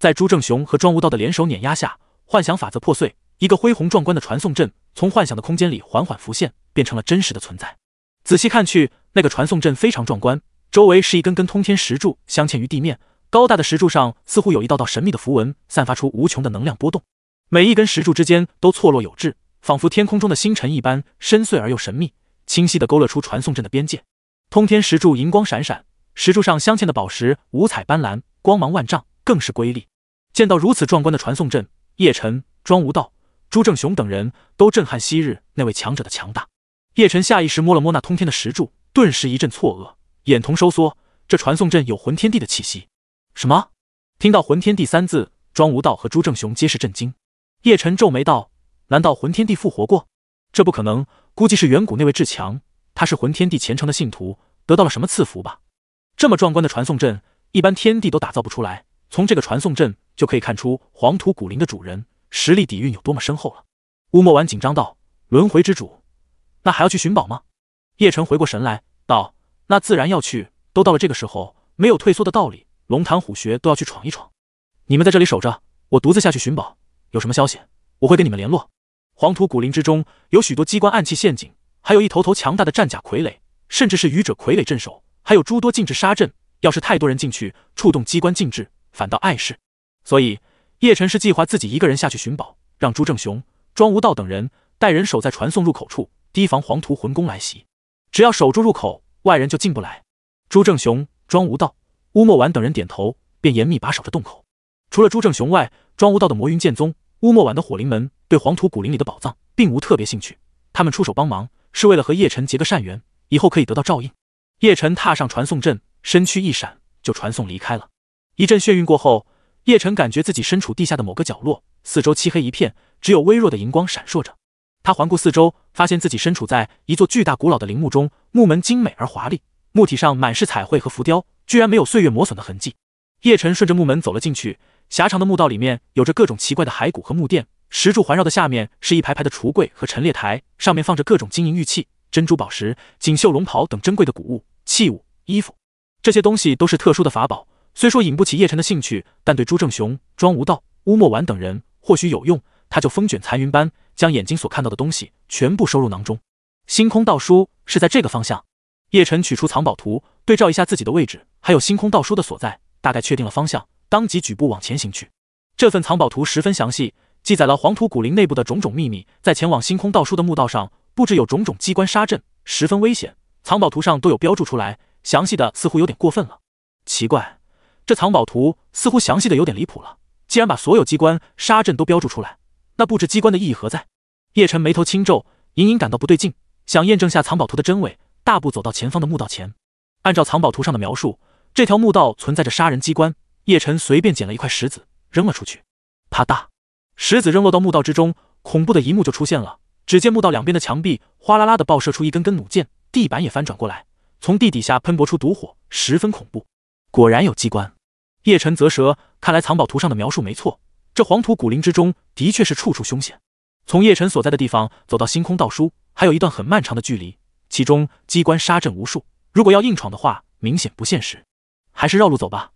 在朱正雄和庄无道的联手碾压下，幻想法则破碎，一个恢宏壮观的传送阵从幻想的空间里缓缓浮现，变成了真实的存在。仔细看去，那个传送阵非常壮观，周围是一根根通天石柱镶嵌于地面，高大的石柱上似乎有一道道神秘的符文，散发出无穷的能量波动。每一根石柱之间都错落有致，仿佛天空中的星辰一般深邃而又神秘，清晰的勾勒出传送阵的边界。通天石柱银光闪闪，石柱上镶嵌的宝石五彩斑斓，光芒万丈，更是瑰丽。见到如此壮观的传送阵，叶晨、庄无道、朱正雄等人都震撼昔日那位强者的强大。叶晨下意识摸了摸那通天的石柱，顿时一阵错愕，眼瞳收缩。这传送阵有魂天地的气息。什么？听到“魂天地”三字，庄无道和朱正雄皆是震惊。叶晨皱眉道：“难道魂天地复活过？这不可能，估计是远古那位至强，他是魂天地虔诚的信徒，得到了什么赐福吧？这么壮观的传送阵，一般天地都打造不出来。从这个传送阵。”就可以看出黄土古林的主人实力底蕴有多么深厚了。乌墨丸紧张道：“轮回之主，那还要去寻宝吗？”叶辰回过神来道：“那自然要去，都到了这个时候，没有退缩的道理。龙潭虎穴都要去闯一闯。你们在这里守着，我独自下去寻宝。有什么消息，我会跟你们联络。”黄土古林之中有许多机关暗器陷阱，还有一头头强大的战甲傀儡，甚至是愚者傀儡镇守，还有诸多禁制杀阵。要是太多人进去，触动机关禁制，反倒碍事。所以，叶晨是计划自己一个人下去寻宝，让朱正雄、庄无道等人带人守在传送入口处，提防黄土魂宫来袭。只要守住入口，外人就进不来。朱正雄、庄无道、乌墨婉等人点头，便严密把守着洞口。除了朱正雄外，庄无道的魔云剑宗、乌墨婉的火灵门对黄土古林里的宝藏并无特别兴趣，他们出手帮忙是为了和叶晨结个善缘，以后可以得到照应。叶晨踏上传送阵，身躯一闪，就传送离开了。一阵眩晕过后。叶晨感觉自己身处地下的某个角落，四周漆黑一片，只有微弱的荧光闪烁着。他环顾四周，发现自己身处在一座巨大古老的陵墓中，墓门精美而华丽，墓体上满是彩绘和浮雕，居然没有岁月磨损的痕迹。叶晨顺着墓门走了进去，狭长的墓道里面有着各种奇怪的骸骨和墓殿，石柱环绕的下面是一排排的橱柜和陈列台，上面放着各种金银玉器、珍珠宝石、锦绣龙袍等珍贵的古物、器物、衣服。这些东西都是特殊的法宝。虽说引不起叶晨的兴趣，但对朱正雄、庄无道、乌墨丸等人或许有用，他就风卷残云般将眼睛所看到的东西全部收入囊中。星空道书是在这个方向。叶晨取出藏宝图，对照一下自己的位置，还有星空道书的所在，大概确定了方向，当即举步往前行去。这份藏宝图十分详细，记载了黄土古林内部的种种秘密。在前往星空道书的墓道上，布置有种种机关杀阵，十分危险。藏宝图上都有标注出来，详细的似乎有点过分了。奇怪。这藏宝图似乎详细的有点离谱了，既然把所有机关杀阵都标注出来，那布置机关的意义何在？叶晨眉头轻皱，隐隐感到不对劲，想验证下藏宝图的真伪。大步走到前方的墓道前，按照藏宝图上的描述，这条墓道存在着杀人机关。叶晨随便捡了一块石子扔了出去，啪嗒，石子扔落到墓道之中，恐怖的一幕就出现了。只见墓道两边的墙壁哗啦啦的爆射出一根根弩箭，地板也翻转过来，从地底下喷薄出毒火，十分恐怖。果然有机关，叶辰啧舌，看来藏宝图上的描述没错，这黄土古林之中的确是处处凶险。从叶晨所在的地方走到星空道书，还有一段很漫长的距离，其中机关杀阵无数，如果要硬闯的话，明显不现实，还是绕路走吧。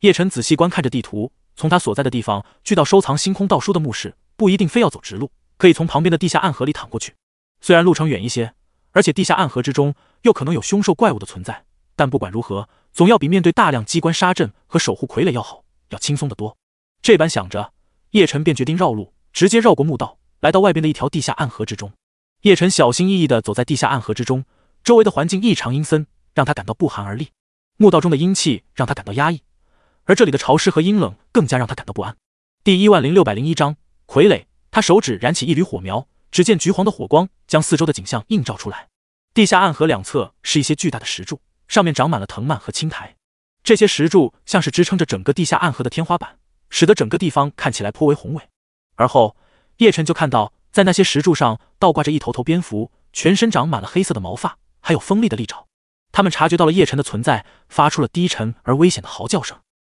叶晨仔细观看着地图，从他所在的地方去到收藏星空道书的墓室，不一定非要走直路，可以从旁边的地下暗河里淌过去。虽然路程远一些，而且地下暗河之中又可能有凶兽怪物的存在。但不管如何，总要比面对大量机关杀阵和守护傀儡要好，要轻松得多。这般想着，叶晨便决定绕路，直接绕过墓道，来到外边的一条地下暗河之中。叶晨小心翼翼的走在地下暗河之中，周围的环境异常阴森，让他感到不寒而栗。墓道中的阴气让他感到压抑，而这里的潮湿和阴冷更加让他感到不安。第一万零六百零一章傀儡，他手指燃起一缕火苗，只见橘黄的火光将四周的景象映照出来。地下暗河两侧是一些巨大的石柱。上面长满了藤蔓和青苔，这些石柱像是支撑着整个地下暗河的天花板，使得整个地方看起来颇为宏伟。而后，叶辰就看到，在那些石柱上倒挂着一头头蝙蝠，全身长满了黑色的毛发，还有锋利的利爪。他们察觉到了叶晨的存在，发出了低沉而危险的嚎叫声：“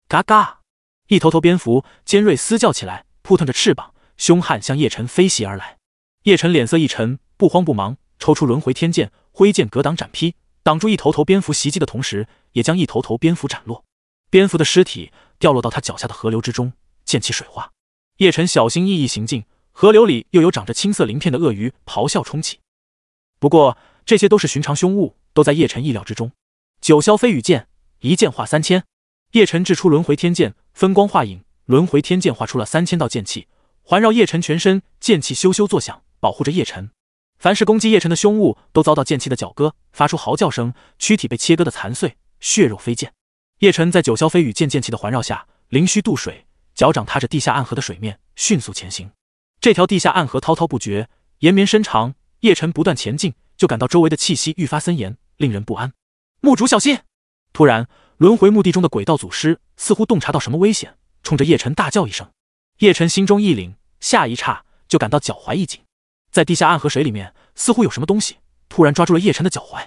嘎嘎！”一头头蝙蝠尖锐嘶叫起来，扑腾着翅膀，凶悍向叶晨飞袭而来。叶晨脸色一沉，不慌不忙，抽出轮回天剑，挥剑格挡、斩劈。挡住一头头蝙蝠袭击的同时，也将一头头蝙蝠斩落。蝙蝠的尸体掉落到他脚下的河流之中，溅起水花。叶晨小心翼翼行进，河流里又有长着青色鳞片的鳄鱼咆哮冲起。不过这些都是寻常凶物，都在叶晨意料之中。九霄飞羽剑，一剑化三千。叶晨掷出轮回天剑，分光化影，轮回天剑化出了三千道剑气，环绕叶晨全身，剑气咻咻作响，保护着叶晨。凡是攻击叶辰的凶物，都遭到剑气的绞割，发出嚎叫声，躯体被切割的残碎，血肉飞溅。叶晨在九霄飞羽剑剑气的环绕下，灵虚渡水，脚掌踏着地下暗河的水面，迅速前行。这条地下暗河滔滔不绝，延绵深长。叶晨不断前进，就感到周围的气息愈发森严，令人不安。墓主小心！突然，轮回墓地中的鬼道祖师似乎洞察到什么危险，冲着叶晨大叫一声。叶晨心中一凛，下一刹就感到脚踝一紧。在地下暗河水里面，似乎有什么东西突然抓住了叶晨的脚踝。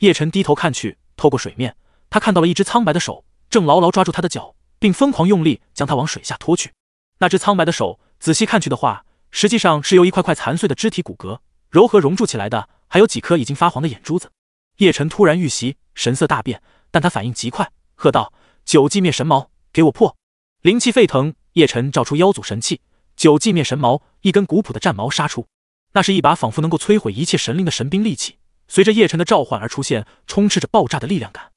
叶晨低头看去，透过水面，他看到了一只苍白的手正牢牢抓住他的脚，并疯狂用力将他往水下拖去。那只苍白的手，仔细看去的话，实际上是由一块块残碎的肢体骨骼柔和融铸起来的，还有几颗已经发黄的眼珠子。叶晨突然遇袭，神色大变，但他反应极快，喝道：“九祭灭神矛，给我破！”灵气沸腾，叶晨召出妖祖神器九祭灭神矛，一根古朴的战矛杀出。那是一把仿佛能够摧毁一切神灵的神兵利器，随着叶辰的召唤而出现，充斥着爆炸的力量感。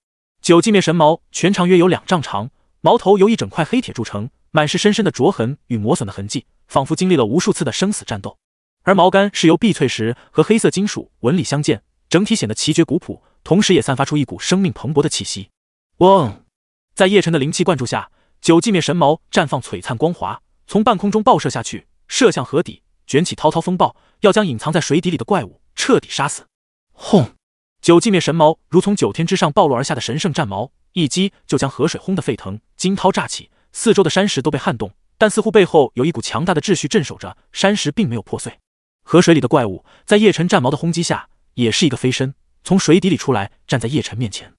九寂灭神矛全长约有两丈长，矛头由一整块黑铁铸成，满是深深的灼痕与磨损的痕迹，仿佛经历了无数次的生死战斗。而矛杆是由碧翠石和黑色金属纹理相间，整体显得奇绝古朴，同时也散发出一股生命蓬勃的气息。嗡，在叶辰的灵气灌注下，九寂灭神矛绽放璀璨光华，从半空中爆射下去，射向河底。卷起滔滔风暴，要将隐藏在水底里的怪物彻底杀死。轰！九寂灭神矛如从九天之上暴落而下的神圣战矛，一击就将河水轰得沸腾，惊涛乍起，四周的山石都被撼动。但似乎背后有一股强大的秩序镇守着，山石并没有破碎。河水里的怪物在叶辰战矛的轰击下，也是一个飞身从水底里出来，站在叶辰面前。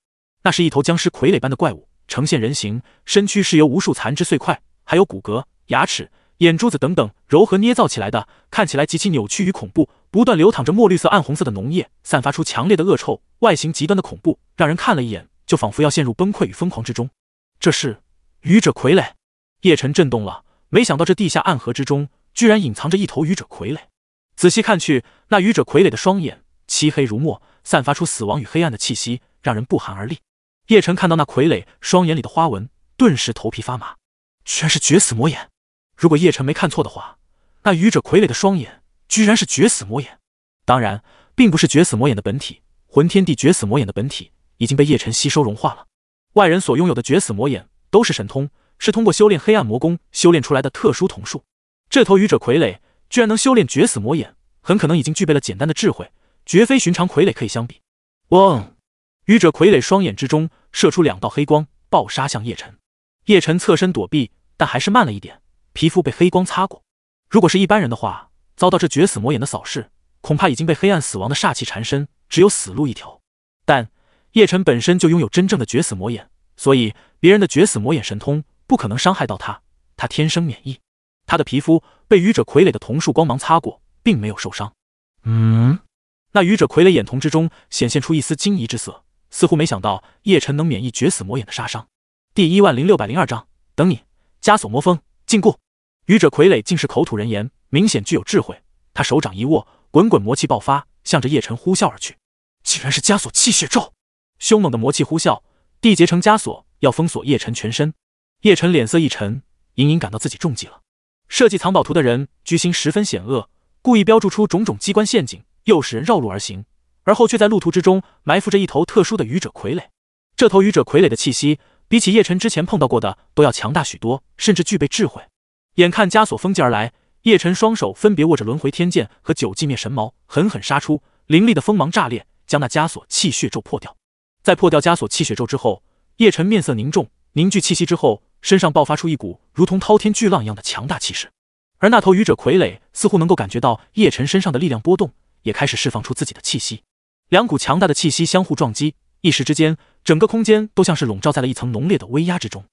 那是一头僵尸傀儡般的怪物，呈现人形，身躯是由无数残肢碎块，还有骨骼、牙齿。眼珠子等等，柔和捏造起来的，看起来极其扭曲与恐怖，不断流淌着墨绿色、暗红色的浓液，散发出强烈的恶臭。外形极端的恐怖，让人看了一眼就仿佛要陷入崩溃与疯狂之中。这是愚者傀儡，叶晨震动了。没想到这地下暗河之中，居然隐藏着一头愚者傀儡。仔细看去，那愚者傀儡的双眼漆黑如墨，散发出死亡与黑暗的气息，让人不寒而栗。叶晨看到那傀儡双眼里的花纹，顿时头皮发麻，居然是绝死魔眼。如果叶辰没看错的话，那愚者傀儡的双眼居然是绝死魔眼，当然，并不是绝死魔眼的本体，魂天帝绝死魔眼的本体已经被叶辰吸收融化了。外人所拥有的绝死魔眼都是神通，是通过修炼黑暗魔功修炼出来的特殊瞳术。这头愚者傀儡居然能修炼绝死魔眼，很可能已经具备了简单的智慧，绝非寻常傀儡可以相比。嗡！愚者傀儡双眼之中射出两道黑光，爆杀向叶辰。叶辰侧身躲避，但还是慢了一点。皮肤被黑光擦过，如果是一般人的话，遭到这绝死魔眼的扫视，恐怕已经被黑暗死亡的煞气缠身，只有死路一条。但叶辰本身就拥有真正的绝死魔眼，所以别人的绝死魔眼神通不可能伤害到他，他天生免疫。他的皮肤被愚者傀儡的瞳树光芒擦过，并没有受伤。嗯，那愚者傀儡眼瞳之中显现出一丝惊疑之色，似乎没想到叶辰能免疫绝死魔眼的杀伤。第一万零六百零二章，等你，枷锁魔封。禁锢愚者傀儡竟是口吐人言，明显具有智慧。他手掌一握，滚滚魔气爆发，向着叶晨呼啸而去。竟然是枷锁气血咒！凶猛的魔气呼啸，缔结成枷锁，要封锁叶晨全身。叶晨脸色一沉，隐隐感到自己中计了。设计藏宝图的人居心十分险恶，故意标注出种种机关陷阱，诱使人绕路而行，而后却在路途之中埋伏着一头特殊的愚者傀儡。这头愚者傀儡的气息。比起叶晨之前碰到过的都要强大许多，甚至具备智慧。眼看枷锁封禁而来，叶晨双手分别握着轮回天剑和九寂灭神矛，狠狠杀出，凌厉的锋芒炸裂，将那枷锁气血咒破掉。在破掉枷锁气血咒之后，叶晨面色凝重，凝聚气息之后，身上爆发出一股如同滔天巨浪一样的强大气势。而那头愚者傀儡似乎能够感觉到叶晨身上的力量波动，也开始释放出自己的气息。两股强大的气息相互撞击，一时之间。整个空间都像是笼罩在了一层浓烈的威压之中。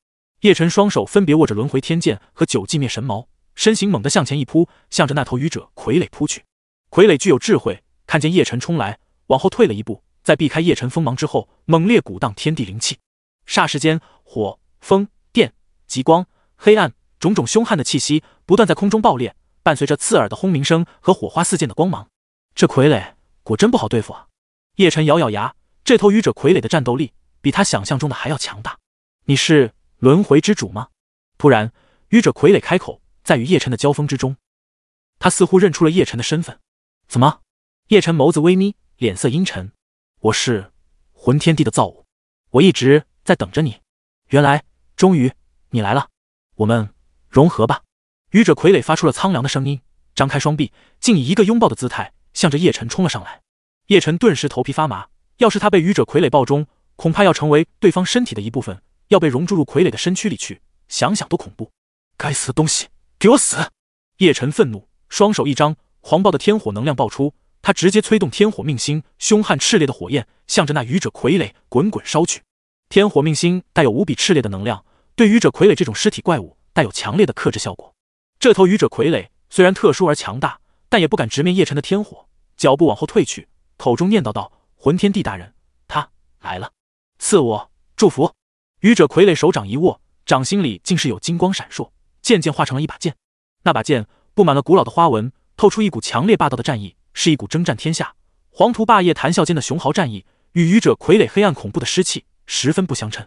叶晨双手分别握着轮回天剑和九寂灭神矛，身形猛地向前一扑，向着那头愚者傀儡扑去。傀儡具有智慧，看见叶晨冲来，往后退了一步，在避开叶晨锋芒之后，猛烈鼓荡天地灵气。霎时间，火、风、电、极光、黑暗，种种凶悍的气息不断在空中爆裂，伴随着刺耳的轰鸣声和火花四溅的光芒。这傀儡果真不好对付啊！叶晨咬咬牙，这头愚者傀儡的战斗力。比他想象中的还要强大，你是轮回之主吗？突然，愚者傀儡开口，在与叶辰的交锋之中，他似乎认出了叶辰的身份。怎么？叶辰眸子微眯，脸色阴沉。我是魂天地的造物，我一直在等着你。原来，终于你来了，我们融合吧！愚者傀儡发出了苍凉的声音，张开双臂，竟以一个拥抱的姿态，向着叶晨冲了上来。叶晨顿时头皮发麻，要是他被愚者傀儡抱中，恐怕要成为对方身体的一部分，要被融注入傀儡的身躯里去，想想都恐怖。该死的东西，给我死！叶晨愤怒，双手一张，狂暴的天火能量爆出，他直接催动天火命星，凶悍炽烈的火焰向着那愚者傀儡滚滚烧去。天火命星带有无比炽烈的能量，对愚者傀儡这种尸体怪物带有强烈的克制效果。这头愚者傀儡虽然特殊而强大，但也不敢直面叶晨的天火，脚步往后退去，口中念叨道：“魂天帝大人，他来了。”赐我祝福！愚者傀儡手掌一握，掌心里竟是有金光闪烁，渐渐化成了一把剑。那把剑布满了古老的花纹，透出一股强烈霸道的战意，是一股征战天下、黄图霸业谈笑间的雄豪战意，与愚者傀儡黑暗恐怖的尸气十分不相称。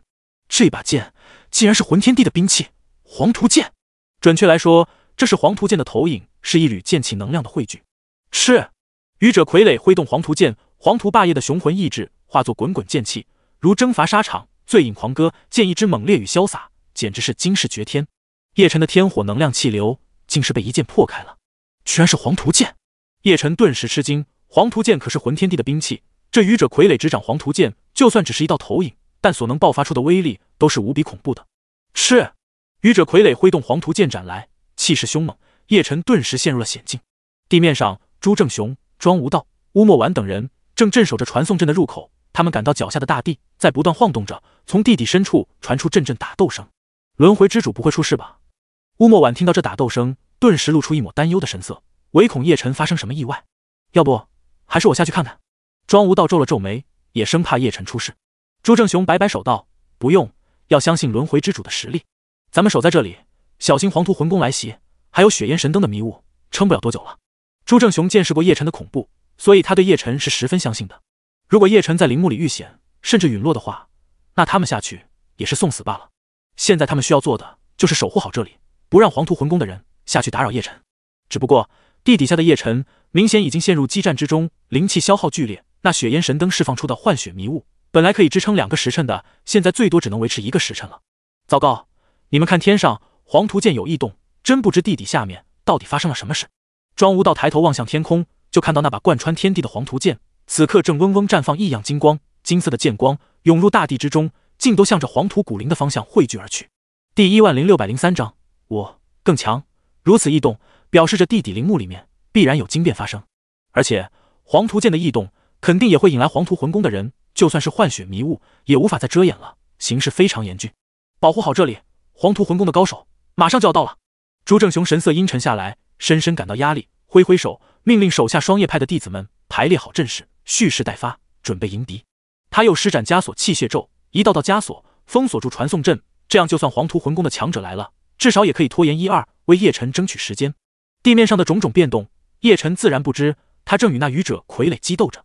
这把剑竟然是魂天地的兵器——黄图剑。准确来说，这是黄图剑的投影，是一缕剑气能量的汇聚。是愚者傀儡挥动黄图剑，黄图霸业的雄浑意志化作滚滚剑气。如征伐沙场，醉饮狂歌，见一之猛烈与潇洒，简直是惊世绝天。叶辰的天火能量气流竟是被一剑破开了，居然是黄图剑！叶辰顿时吃惊，黄图剑可是魂天地的兵器，这愚者傀儡执掌黄图剑，就算只是一道投影，但所能爆发出的威力都是无比恐怖的。是愚者傀儡挥动黄图剑斩来，气势凶猛，叶辰顿时陷入了险境。地面上，朱正雄、庄无道、乌墨丸等人正镇守着传送阵的入口。他们感到脚下的大地在不断晃动着，从地底深处传出阵阵打斗声。轮回之主不会出事吧？乌墨婉听到这打斗声，顿时露出一抹担忧的神色，唯恐叶晨发生什么意外。要不，还是我下去看看。庄无道皱了皱眉，也生怕叶晨出事。朱正雄摆摆手道：“不用，要相信轮回之主的实力。咱们守在这里，小心黄土魂宫来袭，还有雪烟神灯的迷雾，撑不了多久了。”朱正雄见识过叶晨的恐怖，所以他对叶晨是十分相信的。如果叶晨在陵墓里遇险，甚至陨落的话，那他们下去也是送死罢了。现在他们需要做的就是守护好这里，不让黄土魂宫的人下去打扰叶晨。只不过地底下的叶晨明显已经陷入激战之中，灵气消耗剧烈。那雪烟神灯释放出的幻雪迷雾本来可以支撑两个时辰的，现在最多只能维持一个时辰了。糟糕！你们看天上黄图剑有异动，真不知地底下面到底发生了什么事。庄无道抬头望向天空，就看到那把贯穿天地的黄图剑。此刻正嗡嗡绽放异样金光，金色的剑光涌入大地之中，竟都向着黄土古陵的方向汇聚而去。第一万零六百零三章，我更强。如此异动，表示着地底陵墓里面必然有惊变发生，而且黄图剑的异动肯定也会引来黄土魂宫的人，就算是幻血迷雾也无法再遮掩了，形势非常严峻。保护好这里，黄土魂宫的高手马上就要到了。朱正雄神色阴沉下来，深深感到压力，挥挥手命令手下双叶派的弟子们排列好阵势。蓄势待发，准备迎敌。他又施展枷锁器血咒，一道道枷锁封锁住传送阵。这样，就算黄图魂宫的强者来了，至少也可以拖延一二，为叶晨争取时间。地面上的种种变动，叶晨自然不知。他正与那愚者傀儡激斗着。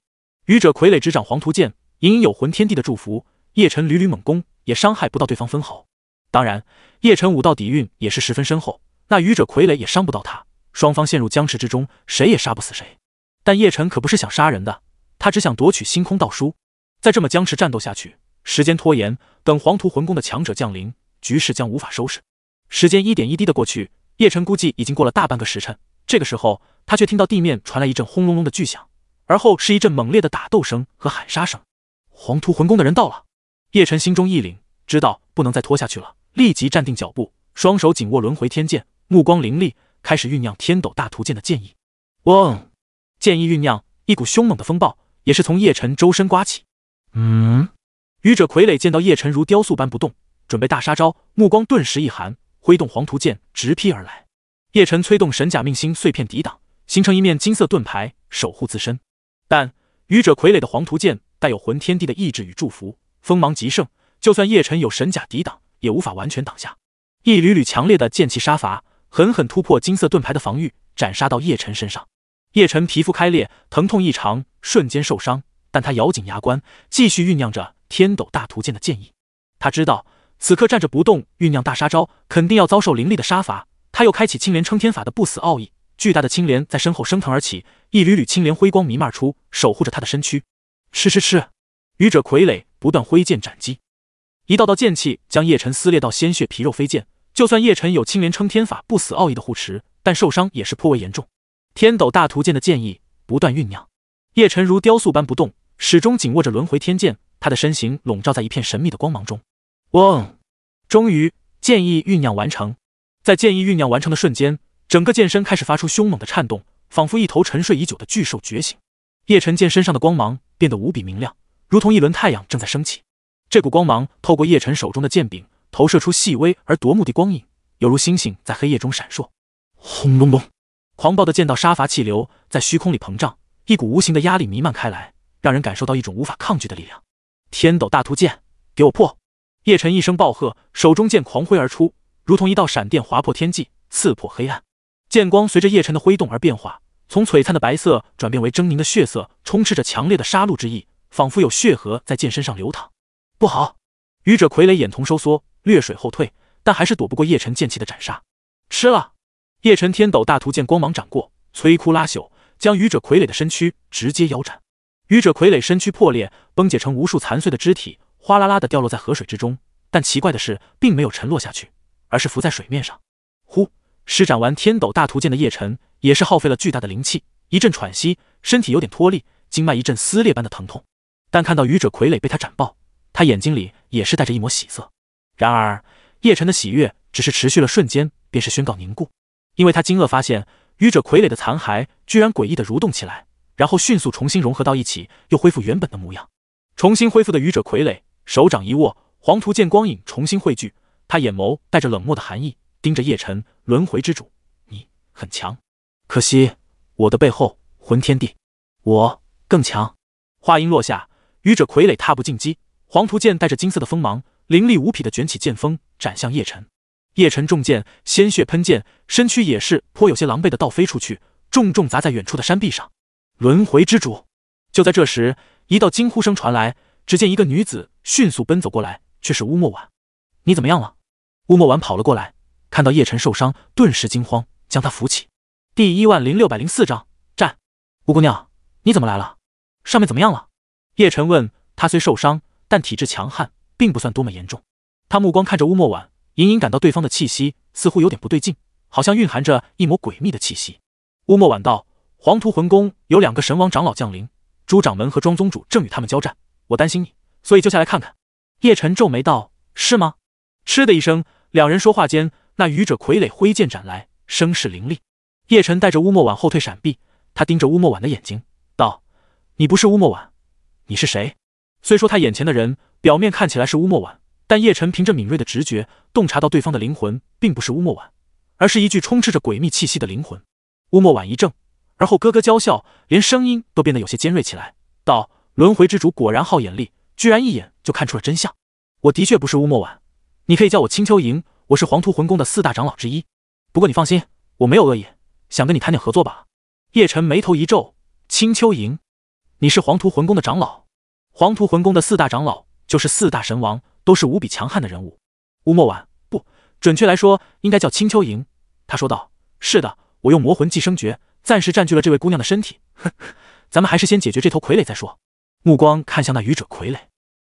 愚者傀儡执掌黄图剑，隐隐有魂天地的祝福。叶晨屡屡猛攻，也伤害不到对方分毫。当然，叶晨武道底蕴也是十分深厚，那愚者傀儡也伤不到他。双方陷入僵持之中，谁也杀不死谁。但叶晨可不是想杀人的。他只想夺取星空道书，再这么僵持战斗下去，时间拖延，等黄图魂宫的强者降临，局势将无法收拾。时间一点一滴的过去，叶晨估计已经过了大半个时辰。这个时候，他却听到地面传来一阵轰隆隆的巨响，而后是一阵猛烈的打斗声和喊杀声。黄图魂宫的人到了！叶晨心中一凛，知道不能再拖下去了，立即站定脚步，双手紧握轮回天剑，目光凌厉，开始酝酿天斗大图剑的剑意。嗡，剑意酝酿，一股凶猛的风暴。也是从叶晨周身刮起。嗯，愚者傀儡见到叶晨如雕塑般不动，准备大杀招，目光顿时一寒，挥动黄图剑直劈而来。叶晨催动神甲命星碎片抵挡，形成一面金色盾牌守护自身。但愚者傀儡的黄图剑带有魂天地的意志与祝福，锋芒极盛，就算叶晨有神甲抵挡，也无法完全挡下。一缕缕强烈的剑气杀伐，狠狠突破金色盾牌的防御，斩杀到叶晨身上。叶晨皮肤开裂，疼痛异常。瞬间受伤，但他咬紧牙关，继续酝酿着天斗大屠剑的剑意。他知道此刻站着不动，酝酿大杀招，肯定要遭受凌厉的杀伐。他又开启青莲撑天法的不死奥义，巨大的青莲在身后升腾而起，一缕缕青莲辉光弥漫出，守护着他的身躯。吃吃吃！愚者傀儡不断挥剑斩击，一道道剑气将叶晨撕裂到鲜血，皮肉飞溅。就算叶晨有青莲撑天法不死奥义的护持，但受伤也是颇为严重。天斗大屠剑的剑意不断酝酿。叶晨如雕塑般不动，始终紧握着轮回天剑。他的身形笼罩在一片神秘的光芒中。嗡！终于，剑意酝酿完成。在剑意酝酿完成的瞬间，整个剑身开始发出凶猛的颤动，仿佛一头沉睡已久的巨兽觉醒。叶晨剑身上的光芒变得无比明亮，如同一轮太阳正在升起。这股光芒透过叶晨手中的剑柄，投射出细微而夺目的光影，犹如星星在黑夜中闪烁。轰隆隆！狂暴的剑道杀伐气流在虚空里膨胀。一股无形的压力弥漫开来，让人感受到一种无法抗拒的力量。天斗大屠剑，给我破！叶晨一声暴喝，手中剑狂挥而出，如同一道闪电划破天际，刺破黑暗。剑光随着叶晨的挥动而变化，从璀璨的白色转变为狰狞的血色，充斥着强烈的杀戮之意，仿佛有血河在剑身上流淌。不好！愚者傀儡眼瞳收缩，掠水后退，但还是躲不过叶晨剑气的斩杀。吃了！叶晨天斗大屠剑光芒斩过，摧枯拉朽。将愚者傀儡的身躯直接腰斩，愚者傀儡身躯破裂崩解成无数残碎的肢体，哗啦啦的掉落在河水之中。但奇怪的是，并没有沉落下去，而是浮在水面上。呼，施展完天斗大图剑的叶辰也是耗费了巨大的灵气，一阵喘息，身体有点脱力，经脉一阵撕裂般的疼痛。但看到愚者傀儡被他斩爆，他眼睛里也是带着一抹喜色。然而，叶辰的喜悦只是持续了瞬间，便是宣告凝固，因为他惊愕发现。愚者傀儡的残骸居然诡异的蠕动起来，然后迅速重新融合到一起，又恢复原本的模样。重新恢复的愚者傀儡手掌一握，黄图剑光影重新汇聚，他眼眸带着冷漠的寒意，盯着叶晨：“轮回之主，你很强，可惜我的背后魂天地，我更强。”话音落下，愚者傀儡踏步进击，黄图剑带着金色的锋芒，凌厉无匹的卷起剑锋，斩向叶晨。叶晨中箭，鲜血喷溅，身躯也是颇有些狼狈的倒飞出去，重重砸在远处的山壁上。轮回之主，就在这时，一道惊呼声传来。只见一个女子迅速奔走过来，却是乌墨婉。你怎么样了？乌墨婉跑了过来，看到叶晨受伤，顿时惊慌，将他扶起。第一万零六百零四章战。乌姑娘，你怎么来了？上面怎么样了？叶晨问。他虽受伤，但体质强悍，并不算多么严重。他目光看着乌墨婉。隐隐感到对方的气息似乎有点不对劲，好像蕴含着一抹诡秘的气息。乌墨晚道：“黄图魂宫有两个神王长老降临，朱掌门和庄宗主正与他们交战，我担心你，所以就下来看看。”叶晨皱眉道：“是吗？”嗤的一声，两人说话间，那愚者傀儡挥剑斩来，声势凌厉。叶晨带着乌墨晚后退闪避，他盯着乌墨晚的眼睛道：“你不是乌墨晚，你是谁？”虽说他眼前的人表面看起来是乌墨晚。但叶晨凭着敏锐的直觉，洞察到对方的灵魂并不是乌墨婉，而是一具充斥着诡秘气息的灵魂。乌墨婉一怔，而后咯咯娇笑，连声音都变得有些尖锐起来，道：“轮回之主果然好眼力，居然一眼就看出了真相。我的确不是乌墨婉，你可以叫我青丘莹，我是黄土魂宫的四大长老之一。不过你放心，我没有恶意，想跟你谈点合作吧。”叶晨眉头一皱：“青丘莹，你是黄土魂宫的长老？黄土魂宫的四大长老就是四大神王。”都是无比强悍的人物，乌墨婉，不准确来说，应该叫青丘莹。他说道：“是的，我用魔魂寄生诀暂时占据了这位姑娘的身体。咱们还是先解决这头傀儡再说。”目光看向那愚者傀儡，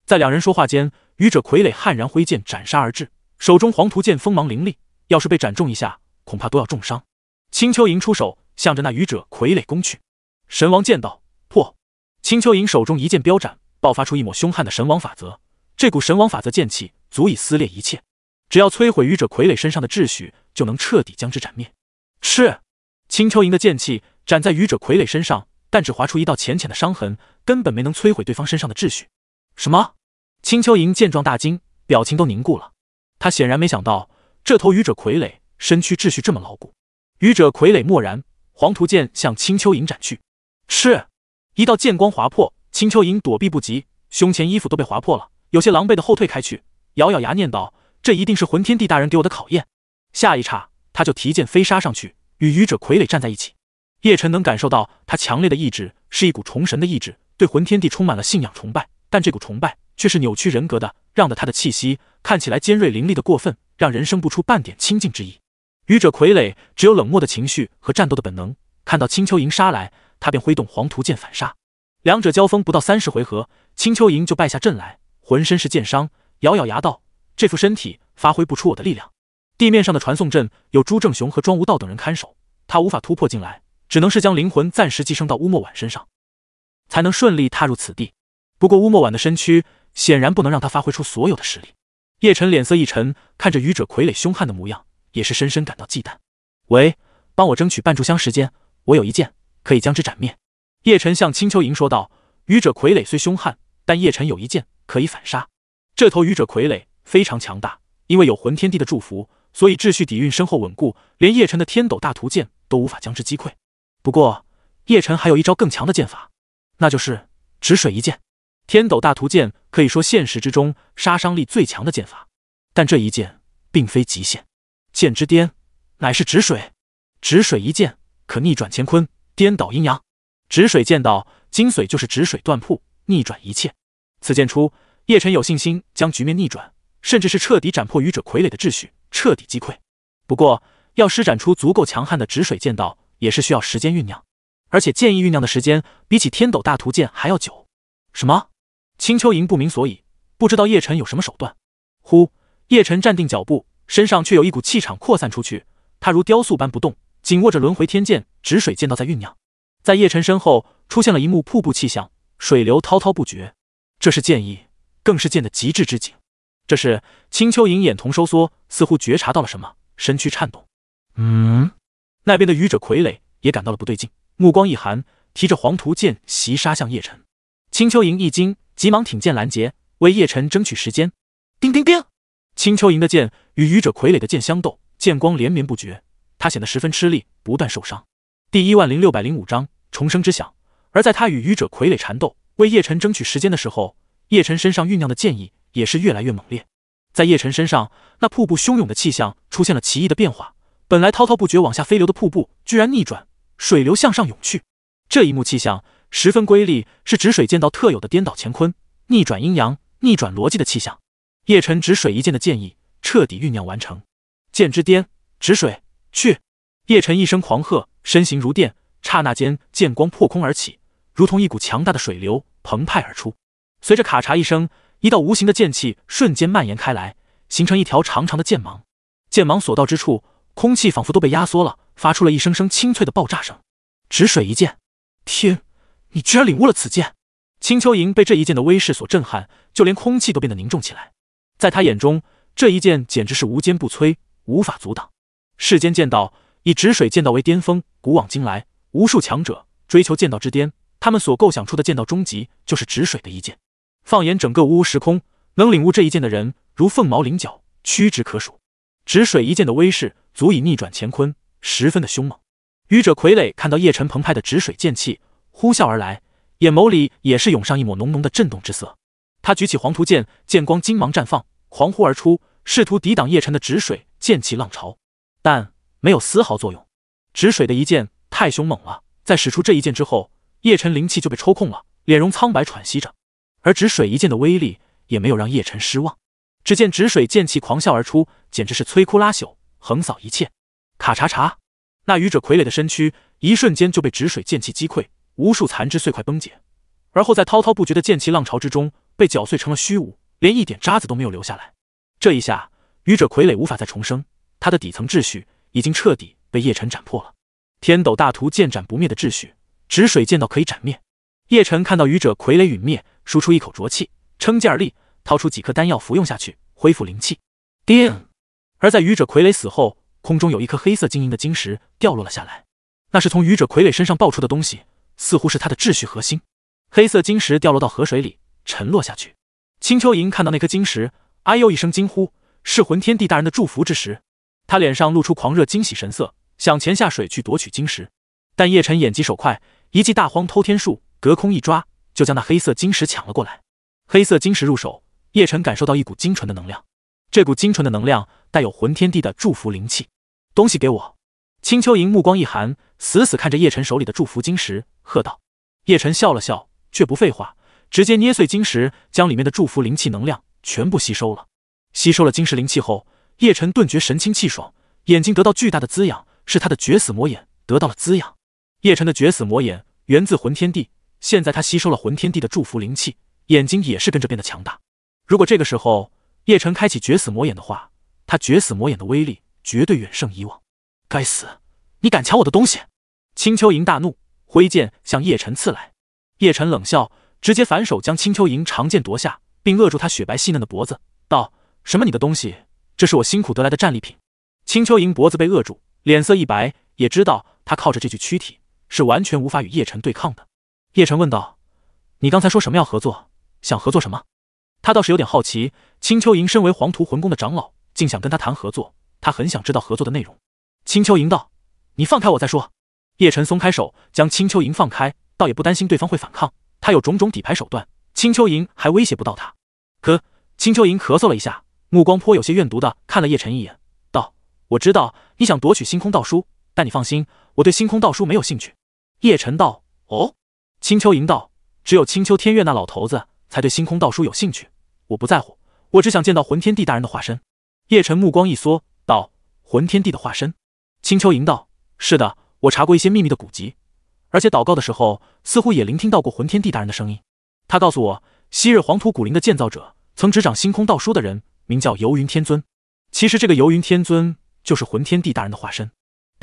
在两人说话间，愚者傀儡悍然挥剑斩杀而至，手中黄图剑锋芒凌厉，要是被斩中一下，恐怕都要重伤。青丘莹出手，向着那愚者傀儡攻去。神王剑道破，青丘莹手中一剑飙斩，爆发出一抹凶悍的神王法则。这股神王法则剑气足以撕裂一切，只要摧毁愚者傀儡身上的秩序，就能彻底将之斩灭。是青丘银的剑气斩在愚者傀儡身上，但只划出一道浅浅的伤痕，根本没能摧毁对方身上的秩序。什么？青丘银见状大惊，表情都凝固了。他显然没想到这头愚者傀儡身躯秩序这么牢固。愚者傀儡默然，黄图剑向青丘银斩去。是，一道剑光划破，青丘银躲避不及，胸前衣服都被划破了。有些狼狈的后退开去，咬咬牙念道：“这一定是魂天帝大人给我的考验。”下一刹，他就提剑飞杀上去，与愚者傀儡站在一起。叶晨能感受到他强烈的意志，是一股崇神的意志，对魂天帝充满了信仰崇拜。但这股崇拜却是扭曲人格的，让得他的气息看起来尖锐凌厉的过分，让人生不出半点亲近之意。愚者傀儡只有冷漠的情绪和战斗的本能，看到青丘营杀来，他便挥动黄图剑反杀。两者交锋不到三十回合，青丘营就败下阵来。浑身是剑伤，咬咬牙道：“这副身体发挥不出我的力量。”地面上的传送阵有朱正雄和庄无道等人看守，他无法突破进来，只能是将灵魂暂时寄生到乌墨婉身上，才能顺利踏入此地。不过乌墨婉的身躯显然不能让他发挥出所有的实力。叶晨脸色一沉，看着愚者傀儡凶悍的模样，也是深深感到忌惮。“喂，帮我争取半炷香时间，我有一剑可以将之斩灭。”叶晨向青丘莹说道：“愚者傀儡虽凶悍，但叶晨有一剑。”可以反杀，这头愚者傀儡非常强大，因为有魂天地的祝福，所以秩序底蕴深厚稳固，连叶辰的天斗大图剑都无法将之击溃。不过，叶辰还有一招更强的剑法，那就是止水一剑。天斗大图剑可以说现实之中杀伤力最强的剑法，但这一剑并非极限，剑之巅乃是止水。止水一剑可逆转乾坤，颠倒阴阳。止水剑道精髓就是止水断瀑，逆转一切。此剑出，叶辰有信心将局面逆转，甚至是彻底斩破愚者傀儡的秩序，彻底击溃。不过，要施展出足够强悍的止水剑道，也是需要时间酝酿，而且剑意酝酿的时间比起天斗大图剑还要久。什么？青丘营不明所以，不知道叶晨有什么手段。呼！叶晨站定脚步，身上却有一股气场扩散出去。他如雕塑般不动，紧握着轮回天剑，止水剑道在酝酿。在叶辰身后出现了一幕瀑布气象，水流滔滔不绝。这是剑意，更是剑的极致之境。这是青丘影眼瞳收缩，似乎觉察到了什么，身躯颤动。嗯，那边的愚者傀儡也感到了不对劲，目光一寒，提着黄图剑袭杀向叶晨。青丘影一惊，急忙挺剑拦截，为叶晨争取时间。叮叮叮，青丘影的剑与愚者傀儡的剑相斗，剑光连绵不绝，他显得十分吃力，不断受伤。第一万零六百零五章重生之响，而在他与愚者傀儡缠斗。为叶晨争取时间的时候，叶晨身上酝酿的剑意也是越来越猛烈。在叶晨身上，那瀑布汹涌的气象出现了奇异的变化。本来滔滔不绝往下飞流的瀑布，居然逆转，水流向上涌去。这一幕气象十分瑰丽，是止水剑道特有的颠倒乾坤、逆转阴阳、逆转逻辑的气象。叶晨止水一剑的剑意彻底酝酿完成，剑之巅，止水去！叶晨一声狂喝，身形如电，刹那间剑光破空而起。如同一股强大的水流澎湃而出，随着“咔嚓一声，一道无形的剑气瞬间蔓延开来，形成一条长长的剑芒。剑芒所到之处，空气仿佛都被压缩了，发出了一声声清脆的爆炸声。止水一剑，天，你居然领悟了此剑！青丘莹被这一剑的威势所震撼，就连空气都变得凝重起来。在他眼中，这一剑简直是无坚不摧，无法阻挡。世间剑道以止水剑道为巅峰，古往今来，无数强者追求剑道之巅。他们所构想出的剑道终极就是止水的一剑。放眼整个无乌时空，能领悟这一剑的人如凤毛麟角，屈指可数。止水一剑的威势足以逆转乾坤，十分的凶猛。愚者傀儡看到叶辰澎湃的止水剑气呼啸而来，眼眸里也是涌上一抹浓浓的震动之色。他举起黄图剑，剑光金芒绽放，狂呼而出，试图抵挡叶辰的止水剑气浪潮，但没有丝毫作用。止水的一剑太凶猛了，在使出这一剑之后。叶辰灵气就被抽空了，脸容苍白，喘息着。而止水一剑的威力也没有让叶晨失望。只见止水剑气狂啸而出，简直是摧枯拉朽，横扫一切。咔嚓嚓，那愚者傀儡的身躯一瞬间就被止水剑气击溃，无数残肢碎块崩解，而后在滔滔不绝的剑气浪潮之中被搅碎成了虚无，连一点渣子都没有留下来。这一下，愚者傀儡无法再重生，他的底层秩序已经彻底被叶辰斩破了。天斗大图剑斩不灭的秩序。止水剑道可以斩灭。叶辰看到愚者傀儡陨灭，输出一口浊气，撑劲而立，掏出几颗丹药服用下去，恢复灵气。叮。而在愚者傀儡死后，空中有一颗黑色晶莹的晶石掉落了下来，那是从愚者傀儡身上爆出的东西，似乎是他的秩序核心。黑色晶石掉落到河水里，沉落下去。青丘莹看到那颗晶石，哎呦一声惊呼，是魂天地大人的祝福之石。他脸上露出狂热惊喜神色，想潜下水去夺取晶石，但叶辰眼疾手快。一记大荒偷天术，隔空一抓，就将那黑色晶石抢了过来。黑色晶石入手，叶辰感受到一股精纯的能量。这股精纯的能量带有魂天地的祝福灵气。东西给我！青丘莹目光一寒，死死看着叶晨手里的祝福晶石，喝道：“叶晨笑了笑，却不废话，直接捏碎晶石，将里面的祝福灵气能量全部吸收了。吸收了晶石灵气后，叶晨顿觉神清气爽，眼睛得到巨大的滋养，是他的绝死魔眼得到了滋养。”叶辰的绝死魔眼源自魂天地，现在他吸收了魂天地的祝福灵气，眼睛也是跟着变得强大。如果这个时候叶晨开启绝死魔眼的话，他绝死魔眼的威力绝对远胜以往。该死，你敢抢我的东西！青丘莹大怒，挥剑向叶晨刺来。叶晨冷笑，直接反手将青丘莹长剑夺下，并扼住他雪白细嫩的脖子，道：“什么你的东西？这是我辛苦得来的战利品。”青丘莹脖子被扼住，脸色一白，也知道他靠着这具躯体。是完全无法与叶晨对抗的。叶晨问道：“你刚才说什么要合作？想合作什么？”他倒是有点好奇。青丘莹身为黄图魂宫的长老，竟想跟他谈合作，他很想知道合作的内容。青丘莹道：“你放开我再说。”叶晨松开手，将青丘莹放开，倒也不担心对方会反抗。他有种种底牌手段，青丘莹还威胁不到他。可青丘莹咳嗽了一下，目光颇有些怨毒的看了叶晨一眼，道：“我知道你想夺取星空道书，但你放心，我对星空道书没有兴趣。”叶辰道：“哦。”青丘吟道：“只有青丘天月那老头子才对星空道书有兴趣。我不在乎，我只想见到魂天帝大人的化身。”叶辰目光一缩，道：“魂天帝的化身？”青丘吟道：“是的，我查过一些秘密的古籍，而且祷告的时候，似乎也聆听到过魂天帝大人的声音。他告诉我，昔日黄土古灵的建造者，曾执掌星空道书的人，名叫游云天尊。其实，这个游云天尊就是魂天帝大人的化身。”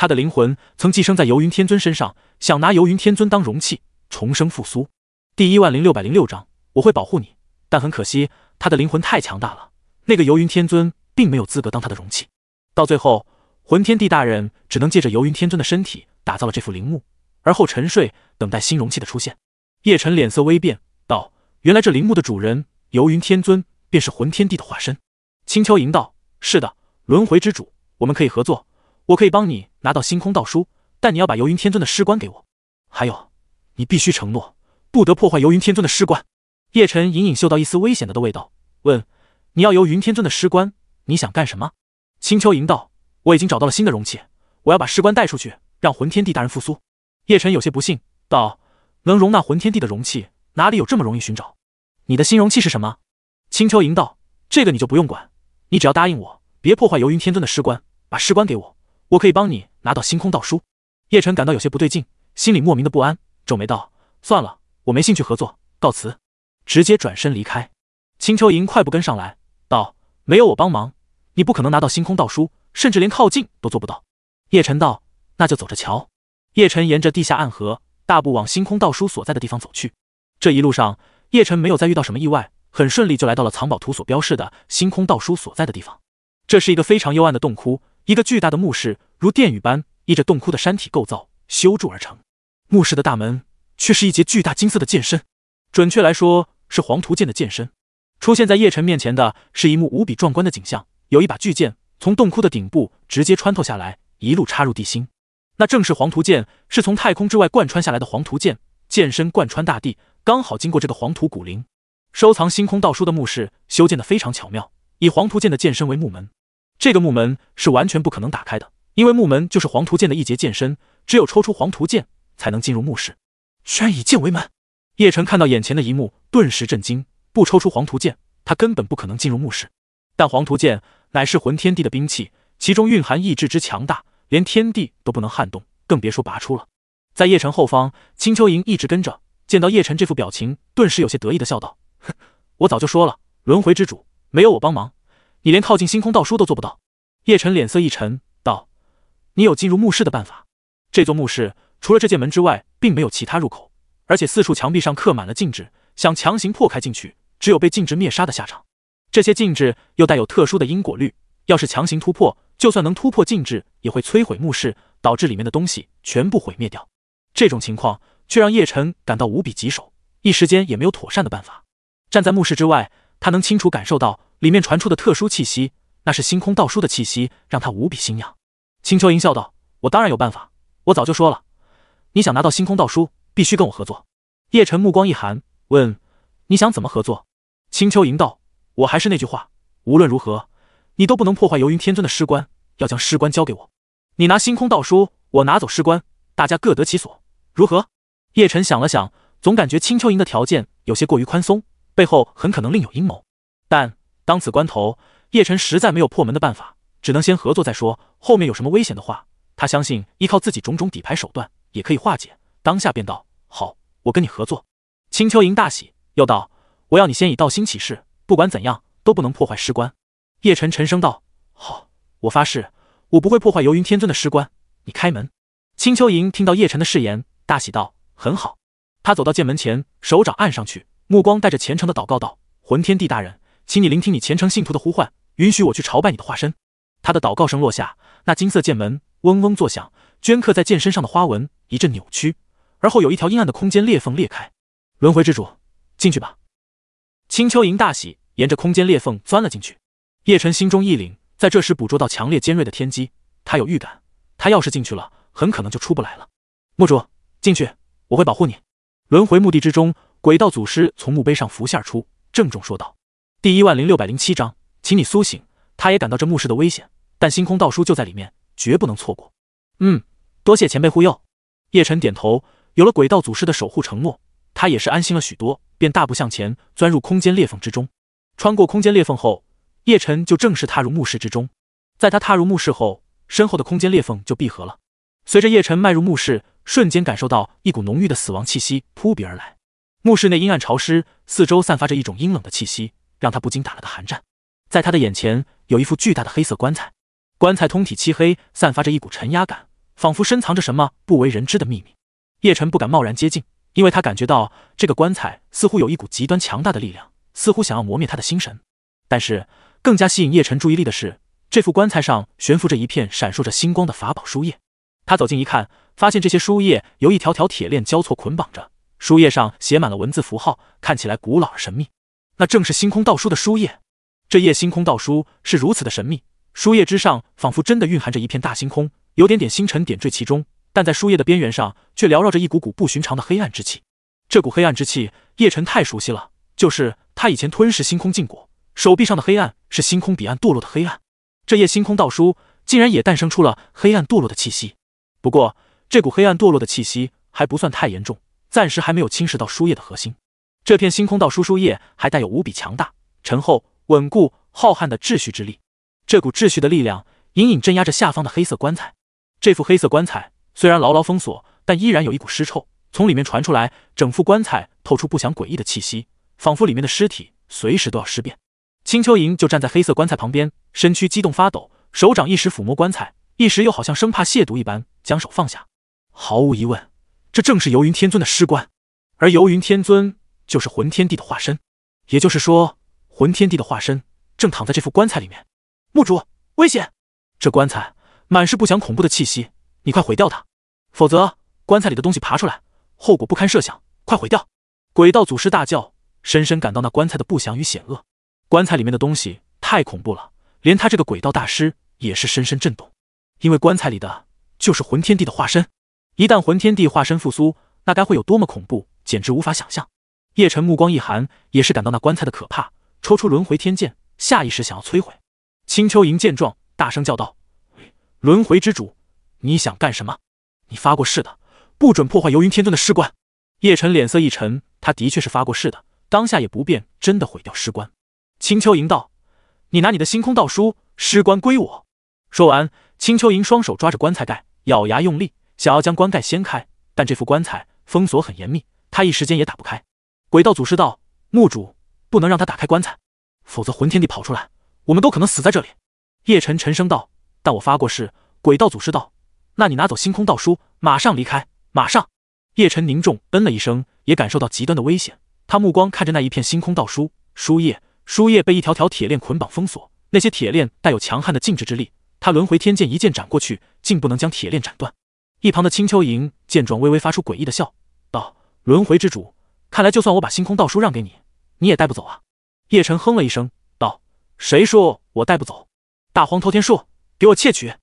他的灵魂曾寄生在游云天尊身上，想拿游云天尊当容器重生复苏。第一万零六百零六章，我会保护你，但很可惜，他的灵魂太强大了，那个游云天尊并没有资格当他的容器。到最后，魂天帝大人只能借着游云天尊的身体，打造了这副陵墓，而后沉睡，等待新容器的出现。叶辰脸色微变，道：“原来这陵墓的主人游云天尊便是魂天帝的化身。”青丘莹道：“是的，轮回之主，我们可以合作，我可以帮你。”拿到星空道书，但你要把游云天尊的尸棺给我，还有，你必须承诺不得破坏游云天尊的尸棺。叶晨隐隐嗅到一丝危险的的味道，问：“你要游云天尊的尸棺，你想干什么？”青丘吟道：“我已经找到了新的容器，我要把尸棺带出去，让魂天帝大人复苏。”叶晨有些不信，道：“能容纳魂天帝的容器，哪里有这么容易寻找？你的新容器是什么？”青丘吟道：“这个你就不用管，你只要答应我，别破坏游云天尊的尸棺，把尸棺给我。”我可以帮你拿到星空道书。叶晨感到有些不对劲，心里莫名的不安，皱眉道：“算了，我没兴趣合作，告辞。”直接转身离开。青秋莹快步跟上来，道：“没有我帮忙，你不可能拿到星空道书，甚至连靠近都做不到。”叶晨道：“那就走着瞧。”叶晨沿着地下暗河，大步往星空道书所在的地方走去。这一路上，叶晨没有再遇到什么意外，很顺利就来到了藏宝图所标示的星空道书所在的地方。这是一个非常幽暗的洞窟。一个巨大的墓室如殿宇般依着洞窟的山体构造修筑而成，墓室的大门却是一截巨大金色的剑身，准确来说是黄图剑的剑身。出现在叶辰面前的是一幕无比壮观的景象，有一把巨剑从洞窟的顶部直接穿透下来，一路插入地心。那正是黄图剑，是从太空之外贯穿下来的黄图剑，剑身贯穿大地，刚好经过这个黄土古林。收藏星空道书的墓室修建的非常巧妙，以黄图剑的剑身为墓门。这个木门是完全不可能打开的，因为木门就是黄图剑的一节剑身，只有抽出黄图剑才能进入墓室。居然以剑为门！叶晨看到眼前的一幕，顿时震惊。不抽出黄图剑，他根本不可能进入墓室。但黄图剑乃是魂天地的兵器，其中蕴含意志之强大，连天地都不能撼动，更别说拔出了。在叶晨后方，青丘营一直跟着，见到叶晨这副表情，顿时有些得意的笑道：“哼，我早就说了，轮回之主没有我帮忙。”你连靠近星空道书都做不到，叶晨脸色一沉，道：“你有进入墓室的办法？这座墓室除了这扇门之外，并没有其他入口，而且四处墙壁上刻满了禁制，想强行破开进去，只有被禁制灭杀的下场。这些禁制又带有特殊的因果律，要是强行突破，就算能突破禁制，也会摧毁墓室，导致里面的东西全部毁灭掉。这种情况却让叶晨感到无比棘手，一时间也没有妥善的办法。站在墓室之外，他能清楚感受到。”里面传出的特殊气息，那是星空道书的气息，让他无比心痒。青丘莹笑道：“我当然有办法，我早就说了，你想拿到星空道书，必须跟我合作。”叶晨目光一寒，问：“你想怎么合作？”青丘莹道：“我还是那句话，无论如何，你都不能破坏游云天尊的尸棺，要将尸棺交给我。你拿星空道书，我拿走尸棺，大家各得其所，如何？”叶晨想了想，总感觉青丘莹的条件有些过于宽松，背后很可能另有阴谋，但。当此关头，叶晨实在没有破门的办法，只能先合作再说。后面有什么危险的话，他相信依靠自己种种底牌手段也可以化解。当下便道：“好，我跟你合作。”青丘莹大喜，又道：“我要你先以道心起誓，不管怎样都不能破坏师棺。”叶晨沉声道：“好，我发誓，我不会破坏游云天尊的师棺。”你开门。青丘莹听到叶晨的誓言，大喜道：“很好。”他走到剑门前，手掌按上去，目光带着虔诚的祷告道：“魂天帝大人。”请你聆听你虔诚信徒的呼唤，允许我去朝拜你的化身。他的祷告声落下，那金色剑门嗡嗡作响，镌刻在剑身上的花纹一阵扭曲，而后有一条阴暗的空间裂缝裂开。轮回之主，进去吧。青丘莹大喜，沿着空间裂缝钻了进去。叶晨心中一凛，在这时捕捉到强烈尖锐的天机，他有预感，他要是进去了，很可能就出不来了。墓主，进去，我会保护你。轮回墓地之中，鬼道祖师从墓碑上浮现出，郑重说道。第一万零六百零七章，请你苏醒。他也感到这墓室的危险，但星空道书就在里面，绝不能错过。嗯，多谢前辈护佑。叶晨点头，有了鬼道祖师的守护承诺，他也是安心了许多，便大步向前，钻入空间裂缝之中。穿过空间裂缝后，叶晨就正式踏入墓室之中。在他踏入墓室后，身后的空间裂缝就闭合了。随着叶晨迈入墓室，瞬间感受到一股浓郁的死亡气息扑鼻而来。墓室内阴暗潮湿，四周散发着一种阴冷的气息。让他不禁打了个寒战，在他的眼前有一副巨大的黑色棺材，棺材通体漆黑，散发着一股沉压感，仿佛深藏着什么不为人知的秘密。叶晨不敢贸然接近，因为他感觉到这个棺材似乎有一股极端强大的力量，似乎想要磨灭他的心神。但是，更加吸引叶晨注意力的是，这副棺材上悬浮着一片闪烁着星光的法宝书页。他走近一看，发现这些书页由一条条铁链交错捆绑着，书页上写满了文字符号，看起来古老而神秘。那正是星空道书的书页，这页星空道书是如此的神秘，书页之上仿佛真的蕴含着一片大星空，有点点星辰点缀其中，但在书页的边缘上却缭绕着一股股不寻常的黑暗之气。这股黑暗之气，叶辰太熟悉了，就是他以前吞噬星空禁果，手臂上的黑暗是星空彼岸堕落的黑暗。这页星空道书竟然也诞生出了黑暗堕落的气息，不过这股黑暗堕落的气息还不算太严重，暂时还没有侵蚀到书页的核心。这片星空道书书页还带有无比强大、沉厚、稳固、浩瀚的秩序之力。这股秩序的力量隐隐镇压着下方的黑色棺材。这副黑色棺材虽然牢牢封锁，但依然有一股尸臭从里面传出来。整副棺材透出不祥诡异的气息，仿佛里面的尸体随时都要尸变。青丘莹就站在黑色棺材旁边，身躯激动发抖，手掌一时抚摸棺材，一时又好像生怕亵渎一般将手放下。毫无疑问，这正是游云天尊的尸棺，而游云天尊。就是魂天帝的化身，也就是说，魂天帝的化身正躺在这副棺材里面。墓主危险，这棺材满是不祥恐怖的气息，你快毁掉它，否则棺材里的东西爬出来，后果不堪设想。快毁掉！鬼道祖师大叫，深深感到那棺材的不祥与险恶。棺材里面的东西太恐怖了，连他这个鬼道大师也是深深震动。因为棺材里的就是魂天帝的化身，一旦魂天帝化身复苏，那该会有多么恐怖，简直无法想象。叶晨目光一寒，也是感到那棺材的可怕，抽出轮回天剑，下意识想要摧毁。青丘莹见状，大声叫道：“轮回之主，你想干什么？你发过誓的，不准破坏游云天尊的尸棺！”叶晨脸色一沉，他的确是发过誓的，当下也不便真的毁掉尸棺。青丘莹道：“你拿你的星空道书，尸棺归我。”说完，青丘莹双手抓着棺材盖，咬牙用力，想要将棺盖掀开，但这副棺材封锁很严密，他一时间也打不开。鬼道祖师道：“墓主不能让他打开棺材，否则魂天帝跑出来，我们都可能死在这里。”叶晨沉声道：“但我发过誓。”鬼道祖师道：“那你拿走星空道书，马上离开，马上。”叶晨凝重，嗯了一声，也感受到极端的危险。他目光看着那一片星空道书，书页书页被一条条铁链捆绑封锁，那些铁链带有强悍的禁制之力。他轮回天剑一剑斩过去，竟不能将铁链斩断。一旁的青丘莹见状，微微发出诡异的笑，道：“轮回之主。”看来就算我把星空道书让给你，你也带不走啊！叶晨哼了一声道：“谁说我带不走？大荒偷天术，给我窃取！”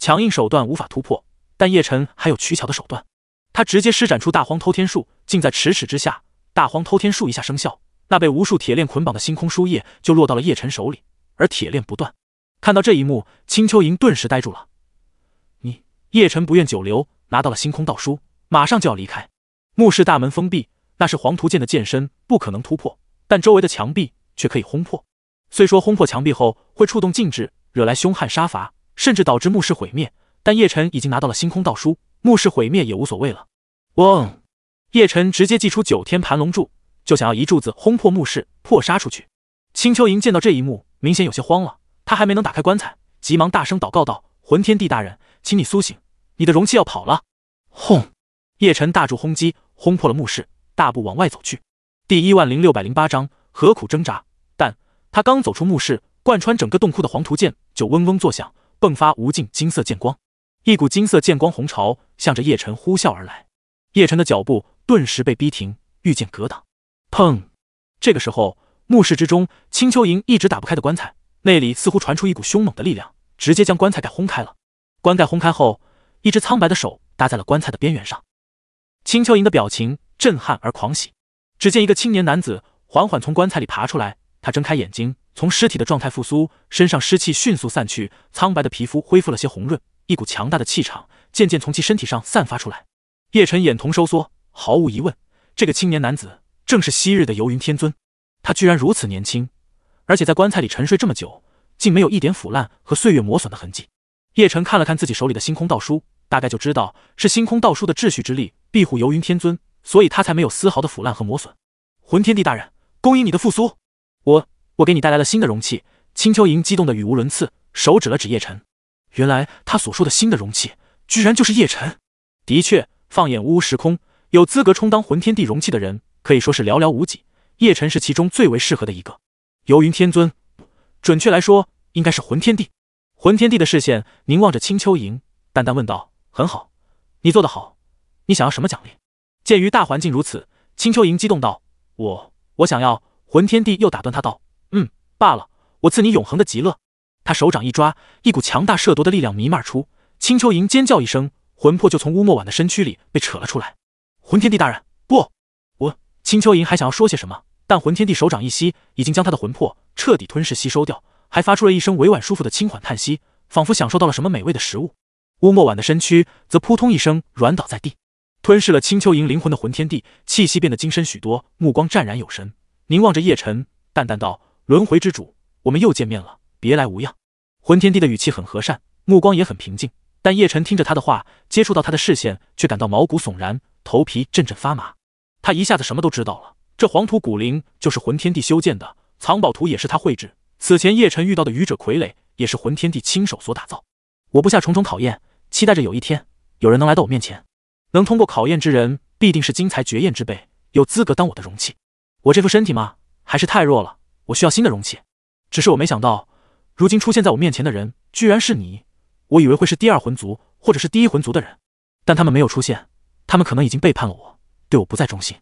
强硬手段无法突破，但叶晨还有取巧的手段。他直接施展出大荒偷天术，竟在咫尺之下，大荒偷天术一下生效，那被无数铁链捆绑的星空书页就落到了叶晨手里，而铁链不断。看到这一幕，青丘莹顿时呆住了。你，叶晨不愿久留，拿到了星空道书，马上就要离开。墓室大门封闭。那是黄图剑的剑身，不可能突破，但周围的墙壁却可以轰破。虽说轰破墙壁后会触动禁制，惹来凶悍杀伐，甚至导致墓室毁灭，但叶辰已经拿到了星空道书，墓室毁灭也无所谓了。嗡！叶辰直接祭出九天盘龙柱，就想要一柱子轰破墓室，破杀出去。青丘营见到这一幕，明显有些慌了，他还没能打开棺材，急忙大声祷告道：“魂天帝大人，请你苏醒，你的容器要跑了！”轰！叶辰大柱轰击，轰破了墓室。大步往外走去。第一万零六百零八章，何苦挣扎？但他刚走出墓室，贯穿整个洞窟的黄图剑就嗡嗡作响，迸发无尽金色剑光，一股金色剑光红潮向着叶晨呼啸而来。叶晨的脚步顿时被逼停，御剑格挡。砰！这个时候，墓室之中，青丘莹一直打不开的棺材内里似乎传出一股凶猛的力量，直接将棺材盖轰开了。棺盖轰开后，一只苍白的手搭在了棺材的边缘上，青丘莹的表情。震撼而狂喜，只见一个青年男子缓缓从棺材里爬出来，他睁开眼睛，从尸体的状态复苏，身上湿气迅速散去，苍白的皮肤恢复了些红润，一股强大的气场渐渐从其身体上散发出来。叶晨眼瞳收缩，毫无疑问，这个青年男子正是昔日的游云天尊。他居然如此年轻，而且在棺材里沉睡这么久，竟没有一点腐烂和岁月磨损的痕迹。叶晨看了看自己手里的星空道书，大概就知道是星空道书的秩序之力庇护游云天尊。所以他才没有丝毫的腐烂和磨损。混天帝大人，恭迎你的复苏！我我给你带来了新的容器。青丘莹激动的语无伦次，手指了指叶辰。原来他所说的新的容器，居然就是叶辰。的确，放眼乌呜时空，有资格充当混天帝容器的人可以说是寥寥无几。叶辰是其中最为适合的一个。游云天尊，准确来说，应该是混天帝。混天帝的视线凝望着青丘莹，淡淡问道：“很好，你做得好。你想要什么奖励？”鉴于大环境如此，青丘莹激动道：“我我想要……”魂天帝又打断他道：“嗯，罢了，我赐你永恒的极乐。”他手掌一抓，一股强大摄夺的力量弥漫出。青丘莹尖叫一声，魂魄就从乌墨婉的身躯里被扯了出来。魂天帝大人，不，我青丘莹还想要说些什么，但魂天帝手掌一吸，已经将他的魂魄彻底吞噬吸收掉，还发出了一声委婉舒服的轻缓叹息，仿佛享受到了什么美味的食物。乌墨婉的身躯则扑通一声软倒在地。吞噬了青丘银灵魂的魂天地气息变得精深许多，目光湛然有神，凝望着叶晨，淡淡道：“轮回之主，我们又见面了，别来无恙。”魂天地的语气很和善，目光也很平静，但叶晨听着他的话，接触到他的视线，却感到毛骨悚然，头皮阵阵发麻。他一下子什么都知道了，这黄土古灵就是魂天地修建的，藏宝图也是他绘制。此前叶晨遇到的愚者傀儡，也是魂天地亲手所打造。我不下重重考验，期待着有一天有人能来到我面前。能通过考验之人，必定是惊才绝艳之辈，有资格当我的容器。我这副身体吗？还是太弱了，我需要新的容器。只是我没想到，如今出现在我面前的人，居然是你。我以为会是第二魂族，或者是第一魂族的人，但他们没有出现。他们可能已经背叛了我，对我不再忠心。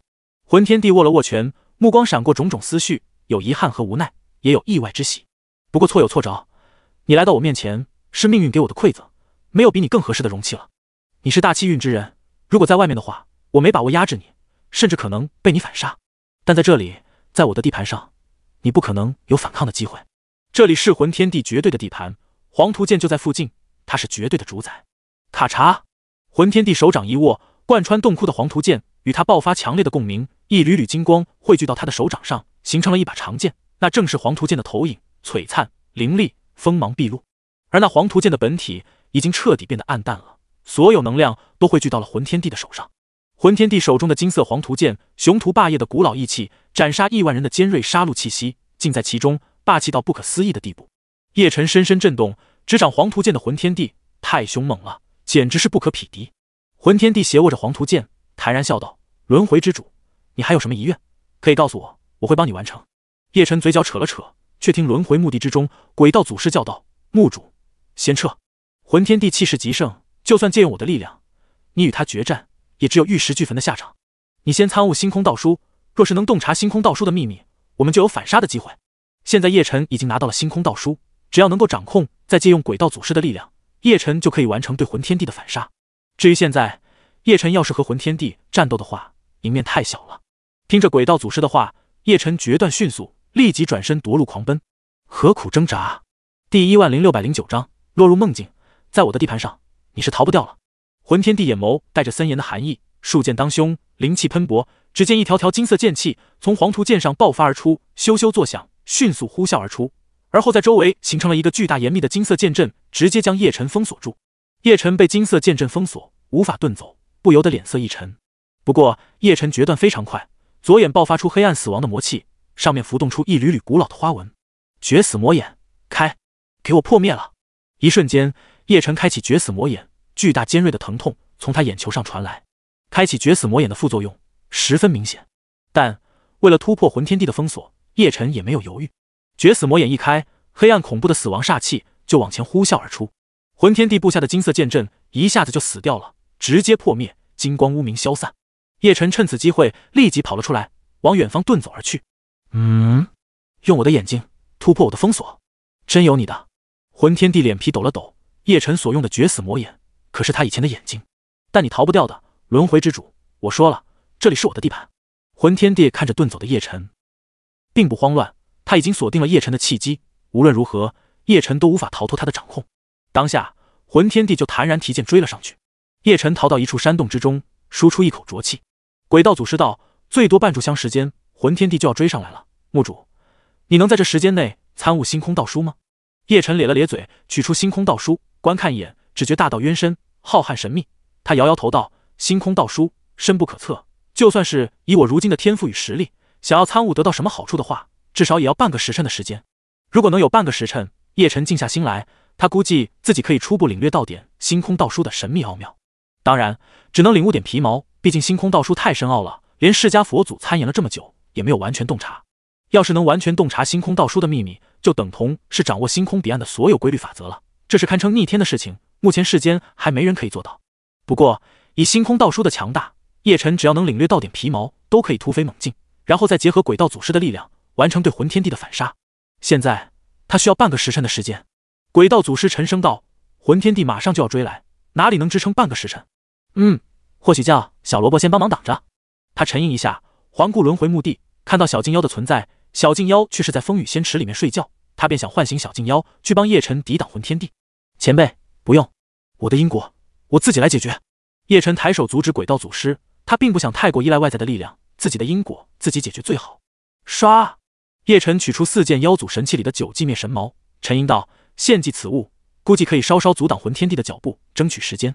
魂天帝握了握拳，目光闪过种种思绪，有遗憾和无奈，也有意外之喜。不过错有错着，你来到我面前，是命运给我的馈赠，没有比你更合适的容器了。你是大气运之人。如果在外面的话，我没把握压制你，甚至可能被你反杀。但在这里，在我的地盘上，你不可能有反抗的机会。这里是魂天地绝对的地盘，黄图剑就在附近，他是绝对的主宰。卡嚓，魂天地手掌一握，贯穿洞窟的黄图剑与他爆发强烈的共鸣，一缕缕金光汇聚到他的手掌上，形成了一把长剑，那正是黄图剑的投影，璀璨凌厉，锋芒毕露。而那黄图剑的本体已经彻底变得暗淡了。所有能量都汇聚到了魂天帝的手上，魂天帝手中的金色黄图剑，雄图霸业的古老意气，斩杀亿万人的尖锐杀戮气息，尽在其中，霸气到不可思议的地步。叶晨深深震动，执掌黄图剑的魂天帝太凶猛了，简直是不可匹敌。魂天帝斜握着黄图剑，坦然笑道：“轮回之主，你还有什么遗愿，可以告诉我，我会帮你完成。”叶晨嘴角扯了扯，却听轮回墓地之中，鬼道祖师叫道：“墓主，先撤！”魂天帝气势极盛。就算借用我的力量，你与他决战也只有玉石俱焚的下场。你先参悟星空道书，若是能洞察星空道书的秘密，我们就有反杀的机会。现在叶晨已经拿到了星空道书，只要能够掌控，再借用鬼道祖师的力量，叶晨就可以完成对魂天帝的反杀。至于现在，叶晨要是和魂天帝战斗的话，赢面太小了。听着鬼道祖师的话，叶晨决断迅速，立即转身夺路狂奔，何苦挣扎？第一万零六百零九章：落入梦境，在我的地盘上。你是逃不掉了。混天地眼眸带着森严的寒意，数剑当胸，灵气喷薄。只见一条条金色剑气从黄图剑上爆发而出，咻咻作响，迅速呼啸而出。而后在周围形成了一个巨大严密的金色剑阵，直接将叶尘封锁住。叶尘被金色剑阵封锁，无法遁走，不由得脸色一沉。不过叶尘决断非常快，左眼爆发出黑暗死亡的魔气，上面浮动出一缕缕古老的花纹，绝死魔眼开，给我破灭了！一瞬间。叶晨开启绝死魔眼，巨大尖锐的疼痛从他眼球上传来。开启绝死魔眼的副作用十分明显，但为了突破魂天地的封锁，叶晨也没有犹豫。绝死魔眼一开，黑暗恐怖的死亡煞气就往前呼啸而出，魂天地布下的金色剑阵一下子就死掉了，直接破灭，金光乌鸣消散。叶晨趁此机会立即跑了出来，往远方遁走而去。嗯，用我的眼睛突破我的封锁，真有你的！魂天帝脸皮抖了抖。叶辰所用的绝死魔眼，可是他以前的眼睛，但你逃不掉的，轮回之主，我说了，这里是我的地盘。魂天帝看着遁走的叶辰，并不慌乱，他已经锁定了叶辰的契机，无论如何，叶晨都无法逃脱他的掌控。当下，魂天帝就坦然提剑追了上去。叶晨逃到一处山洞之中，输出一口浊气。鬼道祖师道，最多半炷香时间，魂天帝就要追上来了。墓主，你能在这时间内参悟星空道书吗？叶辰咧了咧嘴，取出《星空道书》，观看一眼，只觉大道渊深，浩瀚神秘。他摇摇头道：“星空道书深不可测，就算是以我如今的天赋与实力，想要参悟得到什么好处的话，至少也要半个时辰的时间。如果能有半个时辰，叶晨静下心来，他估计自己可以初步领略到点星空道书的神秘奥妙。当然，只能领悟点皮毛，毕竟星空道书太深奥了，连释迦佛祖参研了这么久也没有完全洞察。要是能完全洞察星空道书的秘密……”就等同是掌握星空彼岸的所有规律法则了，这是堪称逆天的事情。目前世间还没人可以做到。不过以星空道书的强大，叶辰只要能领略到点皮毛，都可以突飞猛进，然后再结合鬼道祖师的力量，完成对魂天地的反杀。现在他需要半个时辰的时间。鬼道祖师沉声道：“魂天地马上就要追来，哪里能支撑半个时辰？”嗯，或许叫小萝卜先帮忙挡着。他沉吟一下，环顾轮回墓地，看到小金妖的存在。小静妖却是在风雨仙池里面睡觉，他便想唤醒小静妖去帮叶晨抵挡魂天地前辈。不用我的因果，我自己来解决。叶晨抬手阻止鬼道祖师，他并不想太过依赖外在的力量，自己的因果自己解决最好。刷，叶晨取出四件妖祖神器里的九寂灭神矛，沉吟道：“献祭此物，估计可以稍稍阻挡魂天地的脚步，争取时间。”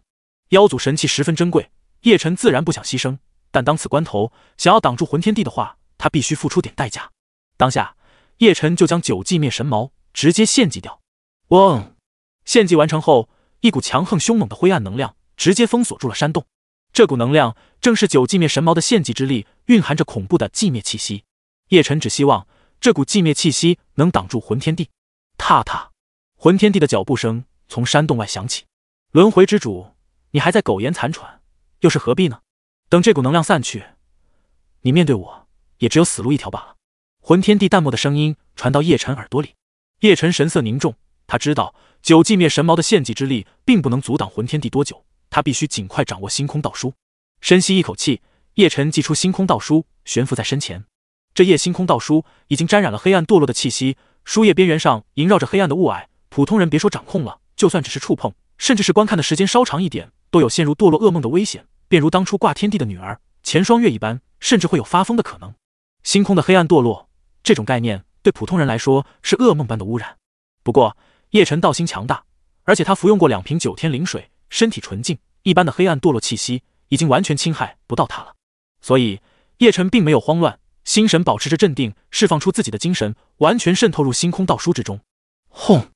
妖祖神器十分珍贵，叶晨自然不想牺牲。但当此关头，想要挡住魂天地的话，他必须付出点代价。当下，叶辰就将九寂灭神矛直接献祭掉。嗡！献祭完成后，一股强横凶猛的灰暗能量直接封锁住了山洞。这股能量正是九寂灭神矛的献祭之力，蕴含着恐怖的寂灭气息。叶辰只希望这股寂灭气息能挡住魂天帝。踏踏！魂天帝的脚步声从山洞外响起。轮回之主，你还在苟延残喘，又是何必呢？等这股能量散去，你面对我也只有死路一条罢了。魂天地淡漠的声音传到叶晨耳朵里，叶晨神色凝重，他知道九寂灭神矛的献祭之力并不能阻挡魂天地多久，他必须尽快掌握星空道书。深吸一口气，叶晨祭出星空道书，悬浮在身前。这夜星空道书已经沾染了黑暗堕落的气息，书页边缘上萦绕着黑暗的雾霭。普通人别说掌控了，就算只是触碰，甚至是观看的时间稍长一点，都有陷入堕落噩梦的危险，便如当初挂天地的女儿钱双月一般，甚至会有发疯的可能。星空的黑暗堕落。这种概念对普通人来说是噩梦般的污染。不过，叶晨道心强大，而且他服用过两瓶九天灵水，身体纯净，一般的黑暗堕落气息已经完全侵害不到他了。所以，叶晨并没有慌乱，心神保持着镇定，释放出自己的精神，完全渗透入星空道书之中。轰！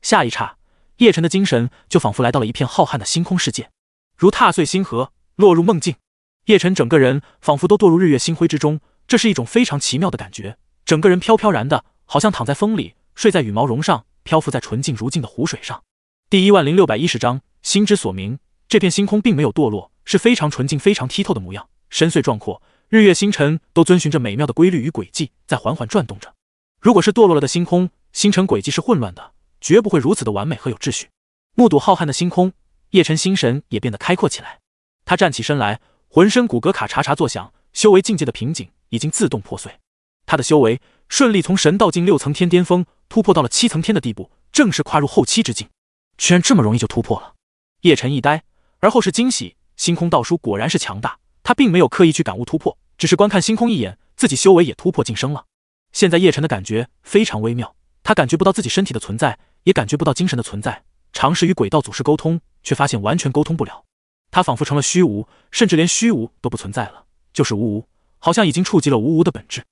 下一刹，叶晨的精神就仿佛来到了一片浩瀚的星空世界，如踏碎星河，落入梦境。叶晨整个人仿佛都堕入日月星辉之中，这是一种非常奇妙的感觉。整个人飘飘然的，好像躺在风里，睡在羽毛绒上，漂浮在纯净如镜的湖水上。第一万零六百一十章：心之所明。这片星空并没有堕落，是非常纯净、非常剔透的模样，深邃壮阔，日月星辰都遵循着美妙的规律与轨迹，在缓缓转动着。如果是堕落了的星空，星辰轨迹是混乱的，绝不会如此的完美和有秩序。目睹浩瀚的星空，叶晨心神也变得开阔起来。他站起身来，浑身骨骼卡嚓嚓作响，修为境界的瓶颈已经自动破碎。他的修为顺利从神道境六层天巅峰突破到了七层天的地步，正式跨入后期之境。居然这么容易就突破了！叶晨一呆，而后是惊喜。星空道书果然是强大，他并没有刻意去感悟突破，只是观看星空一眼，自己修为也突破晋升了。现在叶晨的感觉非常微妙，他感觉不到自己身体的存在，也感觉不到精神的存在。尝试与鬼道祖师沟通，却发现完全沟通不了。他仿佛成了虚无，甚至连虚无都不存在了，就是无无，好像已经触及了无无的本质。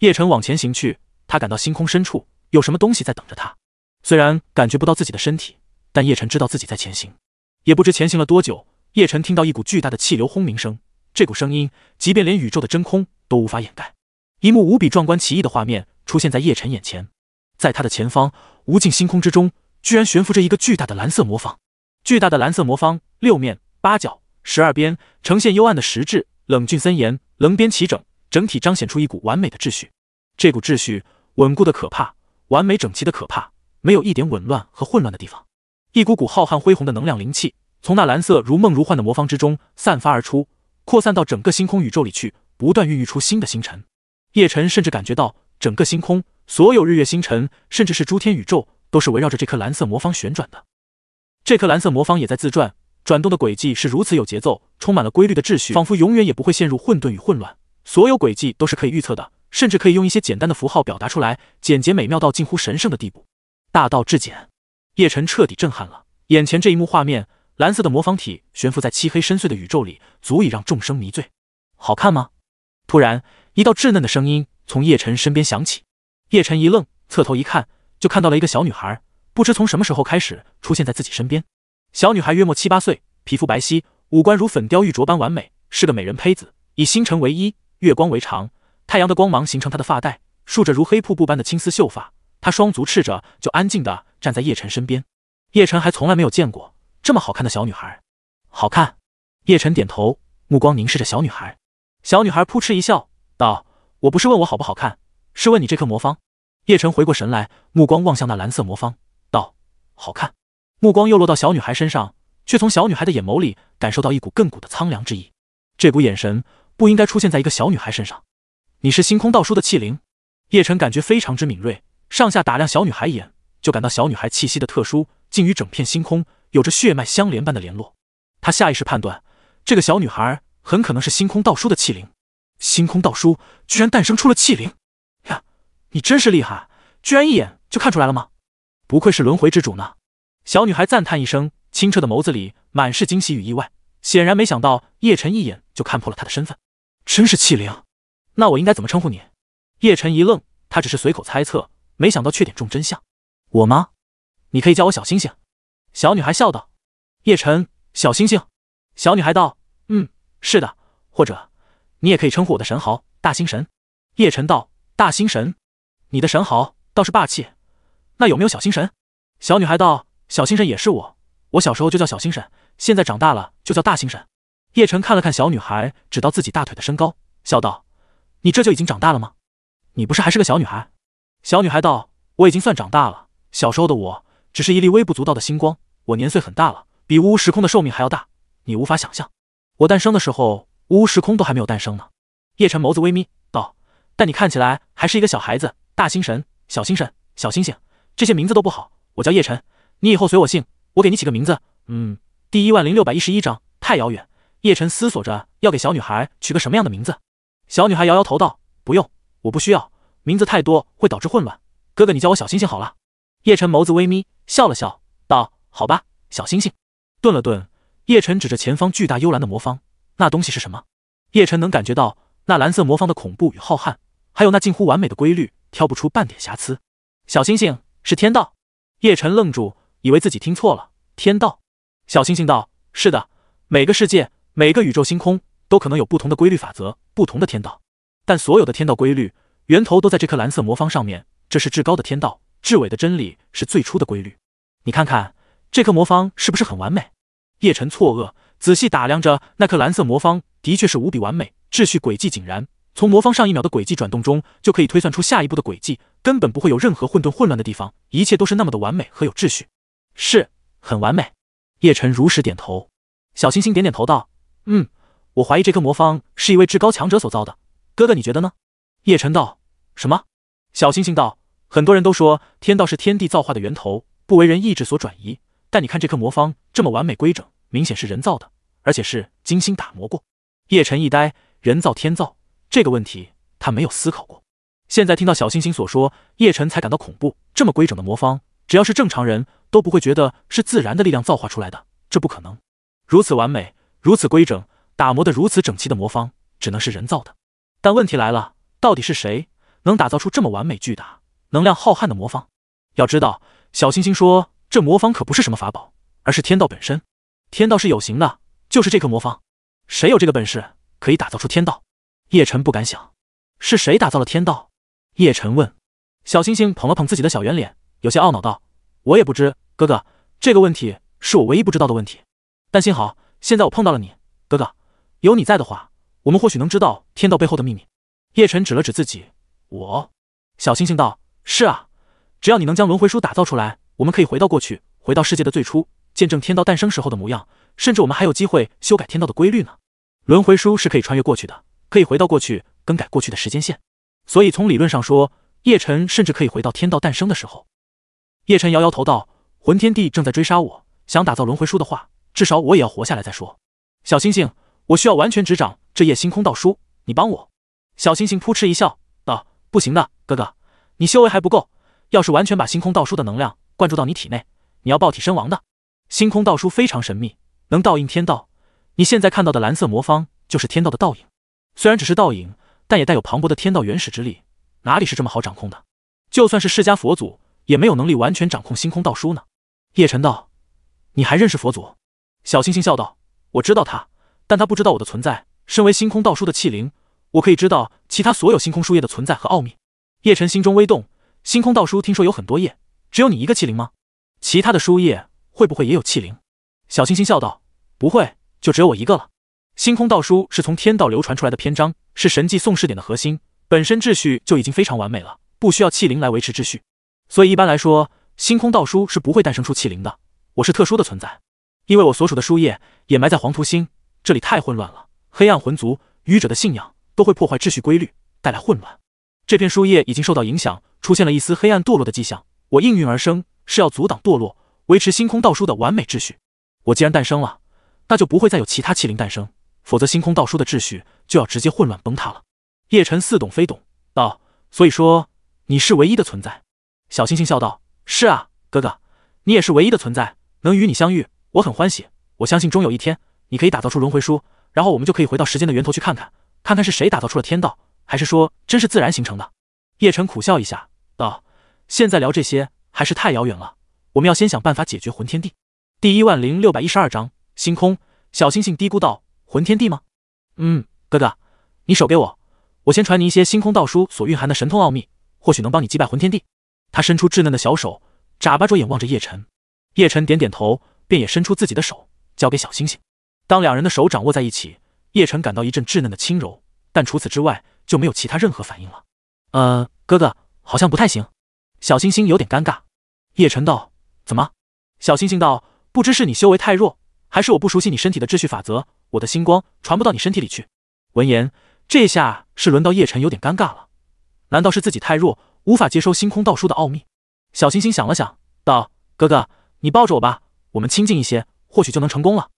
叶晨往前行去，他感到星空深处有什么东西在等着他。虽然感觉不到自己的身体，但叶晨知道自己在前行，也不知前行了多久。叶晨听到一股巨大的气流轰鸣声，这股声音即便连宇宙的真空都无法掩盖。一幕无比壮观奇异的画面出现在叶晨眼前，在他的前方，无尽星空之中，居然悬浮着一个巨大的蓝色魔方。巨大的蓝色魔方，六面八角十二边，呈现幽暗的石质，冷峻森严，棱边齐整。整体彰显出一股完美的秩序，这股秩序稳固的可怕，完美整齐的可怕，没有一点紊乱和混乱的地方。一股股浩瀚恢宏的能量灵气从那蓝色如梦如幻的魔方之中散发而出，扩散到整个星空宇宙里去，不断孕育出新的星辰。叶晨甚至感觉到，整个星空所有日月星辰，甚至是诸天宇宙，都是围绕着这颗蓝色魔方旋转的。这颗蓝色魔方也在自转，转动的轨迹是如此有节奏，充满了规律的秩序，仿佛永远也不会陷入混沌与混乱。所有轨迹都是可以预测的，甚至可以用一些简单的符号表达出来，简洁美妙到近乎神圣的地步。大道至简，叶晨彻底震撼了眼前这一幕画面。蓝色的魔方体悬浮在漆黑深邃的宇宙里，足以让众生迷醉。好看吗？突然，一道稚嫩的声音从叶晨身边响起。叶晨一愣，侧头一看，就看到了一个小女孩，不知从什么时候开始出现在自己身边。小女孩约莫七八岁，皮肤白皙，五官如粉雕玉琢般完美，是个美人胚子，以星辰为衣。月光为长，太阳的光芒形成她的发带，束着如黑瀑布般的青丝秀发。她双足赤着，就安静地站在叶晨身边。叶晨还从来没有见过这么好看的小女孩，好看。叶晨点头，目光凝视着小女孩。小女孩扑哧一笑，道：“我不是问我好不好看，是问你这颗魔方。”叶晨回过神来，目光望向那蓝色魔方，道：“好看。”目光又落到小女孩身上，却从小女孩的眼眸里感受到一股亘古的苍凉之意。这股眼神。不应该出现在一个小女孩身上。你是星空道叔的器灵？叶晨感觉非常之敏锐，上下打量小女孩一眼，就感到小女孩气息的特殊，竟与整片星空有着血脉相连般的联络。他下意识判断，这个小女孩很可能是星空道叔的器灵。星空道叔居然诞生出了器灵！呀，你真是厉害，居然一眼就看出来了吗？不愧是轮回之主呢！小女孩赞叹一声，清澈的眸子里满是惊喜与意外，显然没想到叶晨一眼就看破了她的身份。真是气灵，那我应该怎么称呼你？叶晨一愣，他只是随口猜测，没想到却点中真相。我吗？你可以叫我小星星。小女孩笑道。叶晨，小星星。小女孩道：“嗯，是的，或者你也可以称呼我的神豪大星神。”叶晨道：“大星神，你的神豪倒是霸气，那有没有小星神？”小女孩道：“小星神也是我，我小时候就叫小星神，现在长大了就叫大星神。”叶晨看了看小女孩，指到自己大腿的身高，笑道：“你这就已经长大了吗？你不是还是个小女孩？”小女孩道：“我已经算长大了。小时候的我只是一粒微不足道的星光。我年岁很大了，比乌呜时空的寿命还要大。你无法想象，我诞生的时候，乌呜时空都还没有诞生呢。”叶晨眸子微眯，道：“但你看起来还是一个小孩子。大星神、小星神、小星星，这些名字都不好。我叫叶晨，你以后随我姓。我给你起个名字。嗯，第一万零六百一十一章，太遥远。”叶晨思索着要给小女孩取个什么样的名字。小女孩摇摇头道：“不用，我不需要名字，太多会导致混乱。哥哥，你叫我小星星好了。”叶晨眸子微眯，笑了笑，道：“好吧，小星星。”顿了顿，叶晨指着前方巨大幽蓝的魔方：“那东西是什么？”叶晨能感觉到那蓝色魔方的恐怖与浩瀚，还有那近乎完美的规律，挑不出半点瑕疵。小星星是天道。叶晨愣住，以为自己听错了。天道，小星星道：“是的，每个世界。”每个宇宙星空都可能有不同的规律法则，不同的天道，但所有的天道规律源头都在这颗蓝色魔方上面。这是至高的天道，至伟的真理是最初的规律。你看看这颗魔方是不是很完美？叶晨错愕，仔细打量着那颗蓝色魔方，的确是无比完美，秩序轨迹井然。从魔方上一秒的轨迹转动中，就可以推算出下一步的轨迹，根本不会有任何混沌混乱的地方，一切都是那么的完美和有秩序，是很完美。叶晨如实点头，小星星点点头道。嗯，我怀疑这颗魔方是一位至高强者所造的，哥哥，你觉得呢？叶晨道。什么？小星星道。很多人都说天道是天地造化的源头，不为人意志所转移。但你看这颗魔方这么完美规整，明显是人造的，而且是精心打磨过。叶晨一呆，人造天造这个问题他没有思考过。现在听到小星星所说，叶晨才感到恐怖。这么规整的魔方，只要是正常人都不会觉得是自然的力量造化出来的，这不可能，如此完美。如此规整、打磨的如此整齐的魔方，只能是人造的。但问题来了，到底是谁能打造出这么完美、巨大、能量浩瀚的魔方？要知道，小星星说这魔方可不是什么法宝，而是天道本身。天道是有形的，就是这颗魔方。谁有这个本事可以打造出天道？叶辰不敢想，是谁打造了天道？叶晨问小星星，捧了捧自己的小圆脸，有些懊恼道：“我也不知，哥哥这个问题是我唯一不知道的问题。但幸好。”现在我碰到了你，哥哥，有你在的话，我们或许能知道天道背后的秘密。叶辰指了指自己，我小星星道：“是啊，只要你能将轮回书打造出来，我们可以回到过去，回到世界的最初，见证天道诞生时候的模样，甚至我们还有机会修改天道的规律呢。轮回书是可以穿越过去的，可以回到过去，更改过去的时间线，所以从理论上说，叶晨甚至可以回到天道诞生的时候。”叶晨摇摇头道：“魂天帝正在追杀我，想打造轮回书的话。”至少我也要活下来再说。小星星，我需要完全执掌这夜星空道书，你帮我。小星星扑哧一笑，道：“不行的，哥哥，你修为还不够。要是完全把星空道书的能量灌注到你体内，你要爆体身亡的。星空道书非常神秘，能倒映天道。你现在看到的蓝色魔方就是天道的倒影，虽然只是倒影，但也带有磅礴的天道原始之力。哪里是这么好掌控的？就算是释迦佛祖，也没有能力完全掌控星空道书呢。”叶辰道：“你还认识佛祖？”小星星笑道：“我知道他，但他不知道我的存在。身为星空道书的器灵，我可以知道其他所有星空书页的存在和奥秘。”叶辰心中微动。星空道书听说有很多页，只有你一个器灵吗？其他的书页会不会也有器灵？小星星笑道：“不会，就只有我一个了。星空道书是从天道流传出来的篇章，是神迹宋试点的核心，本身秩序就已经非常完美了，不需要器灵来维持秩序。所以一般来说，星空道书是不会诞生出器灵的。我是特殊的存在。”因为我所属的书页也埋在黄土星，这里太混乱了。黑暗魂族、愚者的信仰都会破坏秩序规律，带来混乱。这片书页已经受到影响，出现了一丝黑暗堕落的迹象。我应运而生，是要阻挡堕落，维持星空道书的完美秩序。我既然诞生了，那就不会再有其他气灵诞生，否则星空道书的秩序就要直接混乱崩塌了。叶晨似懂非懂道：“所以说你是唯一的存在。”小星星笑道：“是啊，哥哥，你也是唯一的存在，能与你相遇。”我很欢喜，我相信终有一天你可以打造出轮回书，然后我们就可以回到时间的源头去看看，看看是谁打造出了天道，还是说真是自然形成的？叶晨苦笑一下，道：“现在聊这些还是太遥远了，我们要先想办法解决魂天地。”第一万零六百一十二章星空。小星星嘀咕道：“魂天地吗？”“嗯，哥哥，你手给我，我先传你一些星空道书所蕴含的神通奥秘，或许能帮你击败魂天地。”他伸出稚嫩的小手，眨巴着眼望着叶晨。叶晨点点头。便也伸出自己的手，交给小星星。当两人的手掌握在一起，叶晨感到一阵稚嫩的轻柔，但除此之外就没有其他任何反应了。呃，哥哥好像不太行。小星星有点尴尬。叶晨道：“怎么？”小星星道：“不知是你修为太弱，还是我不熟悉你身体的秩序法则，我的星光传不到你身体里去。”闻言，这下是轮到叶晨有点尴尬了。难道是自己太弱，无法接收星空道书的奥秘？小星星想了想，道：“哥哥，你抱着我吧。”我们亲近一些，或许就能成功了。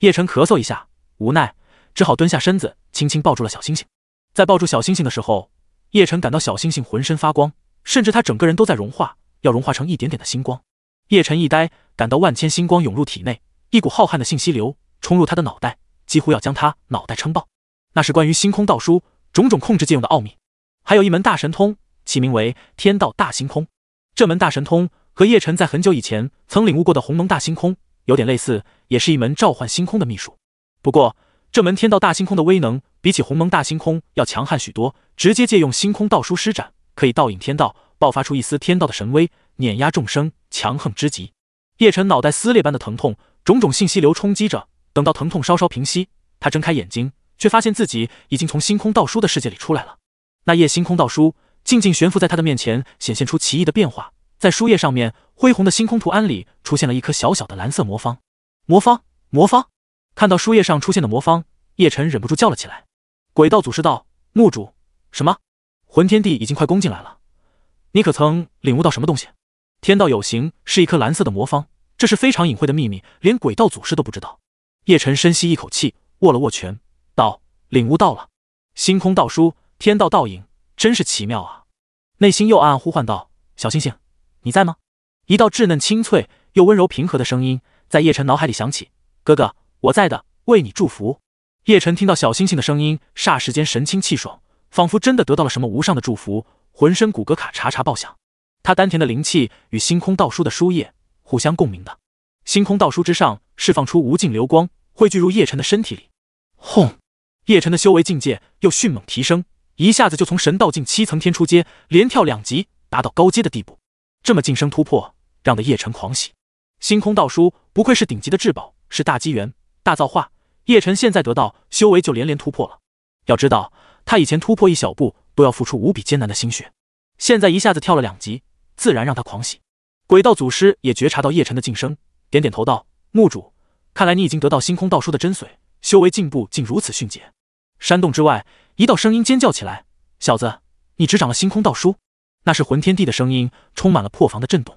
叶晨咳嗽一下，无奈，只好蹲下身子，轻轻抱住了小星星。在抱住小星星的时候，叶晨感到小星星浑身发光，甚至他整个人都在融化，要融化成一点点的星光。叶晨一呆，感到万千星光涌入体内，一股浩瀚的信息流冲入他的脑袋，几乎要将他脑袋撑爆。那是关于星空道书种种控制借用的奥秘，还有一门大神通，其名为天道大星空。这门大神通。和叶辰在很久以前曾领悟过的鸿蒙大星空有点类似，也是一门召唤星空的秘术。不过，这门天道大星空的威能比起鸿蒙大星空要强悍许多，直接借用星空道书施展，可以倒影天道，爆发出一丝天道的神威，碾压众生，强横之极。叶辰脑袋撕裂般的疼痛，种种信息流冲击着。等到疼痛稍稍平息，他睁开眼睛，却发现自己已经从星空道书的世界里出来了。那夜星空道书静静悬浮在他的面前，显现出奇异的变化。在书页上面，恢宏的星空图案里出现了一颗小小的蓝色魔方。魔方，魔方！看到书页上出现的魔方，叶晨忍不住叫了起来。鬼道祖师道：“墓主，什么？魂天帝已经快攻进来了，你可曾领悟到什么东西？”天道有形是一颗蓝色的魔方，这是非常隐晦的秘密，连鬼道祖师都不知道。叶晨深吸一口气，握了握拳，道：“领悟到了。星空道书，天道倒影，真是奇妙啊！”内心又暗暗呼唤道：“小星星。”你在吗？一道稚嫩清脆又温柔平和的声音在叶晨脑海里响起：“哥哥，我在的，为你祝福。”叶晨听到小星星的声音，霎时间神清气爽，仿佛真的得到了什么无上的祝福，浑身骨骼卡嚓嚓爆响。他丹田的灵气与星空道书的书页互相共鸣的，星空道书之上释放出无尽流光，汇聚入叶晨的身体里。轰！叶晨的修为境界又迅猛提升，一下子就从神道境七层天出阶，连跳两级，达到高阶的地步。这么晋升突破，让得叶辰狂喜。星空道书不愧是顶级的至宝，是大机缘、大造化。叶辰现在得到，修为就连连突破了。要知道，他以前突破一小步都要付出无比艰难的心血，现在一下子跳了两级，自然让他狂喜。鬼道祖师也觉察到叶晨的晋升，点点头道：“墓主，看来你已经得到星空道书的真髓，修为进步竟如此迅捷。”山洞之外，一道声音尖叫起来：“小子，你执掌了星空道书！”那是魂天地的声音，充满了破防的震动。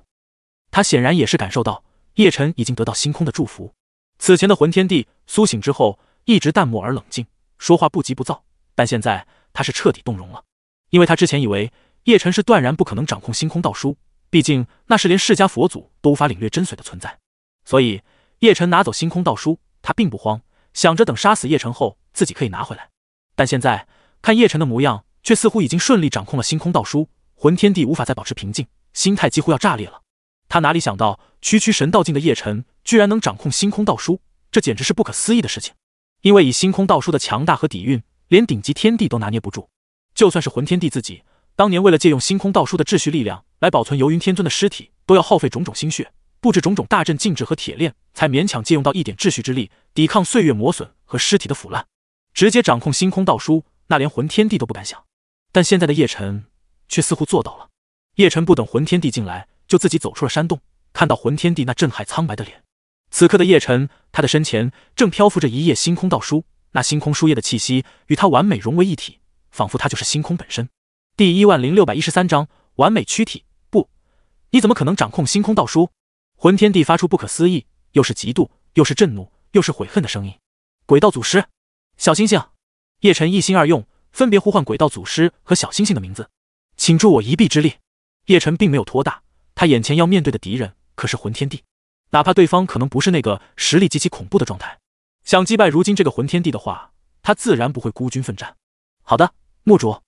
他显然也是感受到叶晨已经得到星空的祝福。此前的魂天地苏醒之后，一直淡漠而冷静，说话不急不躁。但现在他是彻底动容了，因为他之前以为叶晨是断然不可能掌控星空道书，毕竟那是连释迦佛祖都无法领略真髓的存在。所以叶晨拿走星空道书，他并不慌，想着等杀死叶晨后，自己可以拿回来。但现在看叶晨的模样，却似乎已经顺利掌控了星空道书。魂天地无法再保持平静，心态几乎要炸裂了。他哪里想到，区区神道境的叶辰，居然能掌控星空道书，这简直是不可思议的事情。因为以星空道书的强大和底蕴，连顶级天地都拿捏不住。就算是魂天帝自己，当年为了借用星空道书的秩序力量来保存游云天尊的尸体，都要耗费种种心血，布置种种大阵禁制和铁链，才勉强借用到一点秩序之力，抵抗岁月磨损和尸体的腐烂。直接掌控星空道书，那连魂天帝都不敢想。但现在的叶辰却似乎做到了。叶晨不等魂天帝进来，就自己走出了山洞。看到魂天帝那震撼苍白的脸，此刻的叶晨，他的身前正漂浮着一页星空道书，那星空书页的气息与他完美融为一体，仿佛他就是星空本身。第一万零六百一十三章完美躯体。不，你怎么可能掌控星空道书？魂天帝发出不可思议，又是嫉妒，又是震怒，又是悔恨的声音。鬼道祖师，小星星。叶晨一心二用，分别呼唤鬼道祖师和小星星的名字。请助我一臂之力。叶晨并没有托大，他眼前要面对的敌人可是魂天帝，哪怕对方可能不是那个实力极其恐怖的状态，想击败如今这个魂天帝的话，他自然不会孤军奋战。好的，墓主。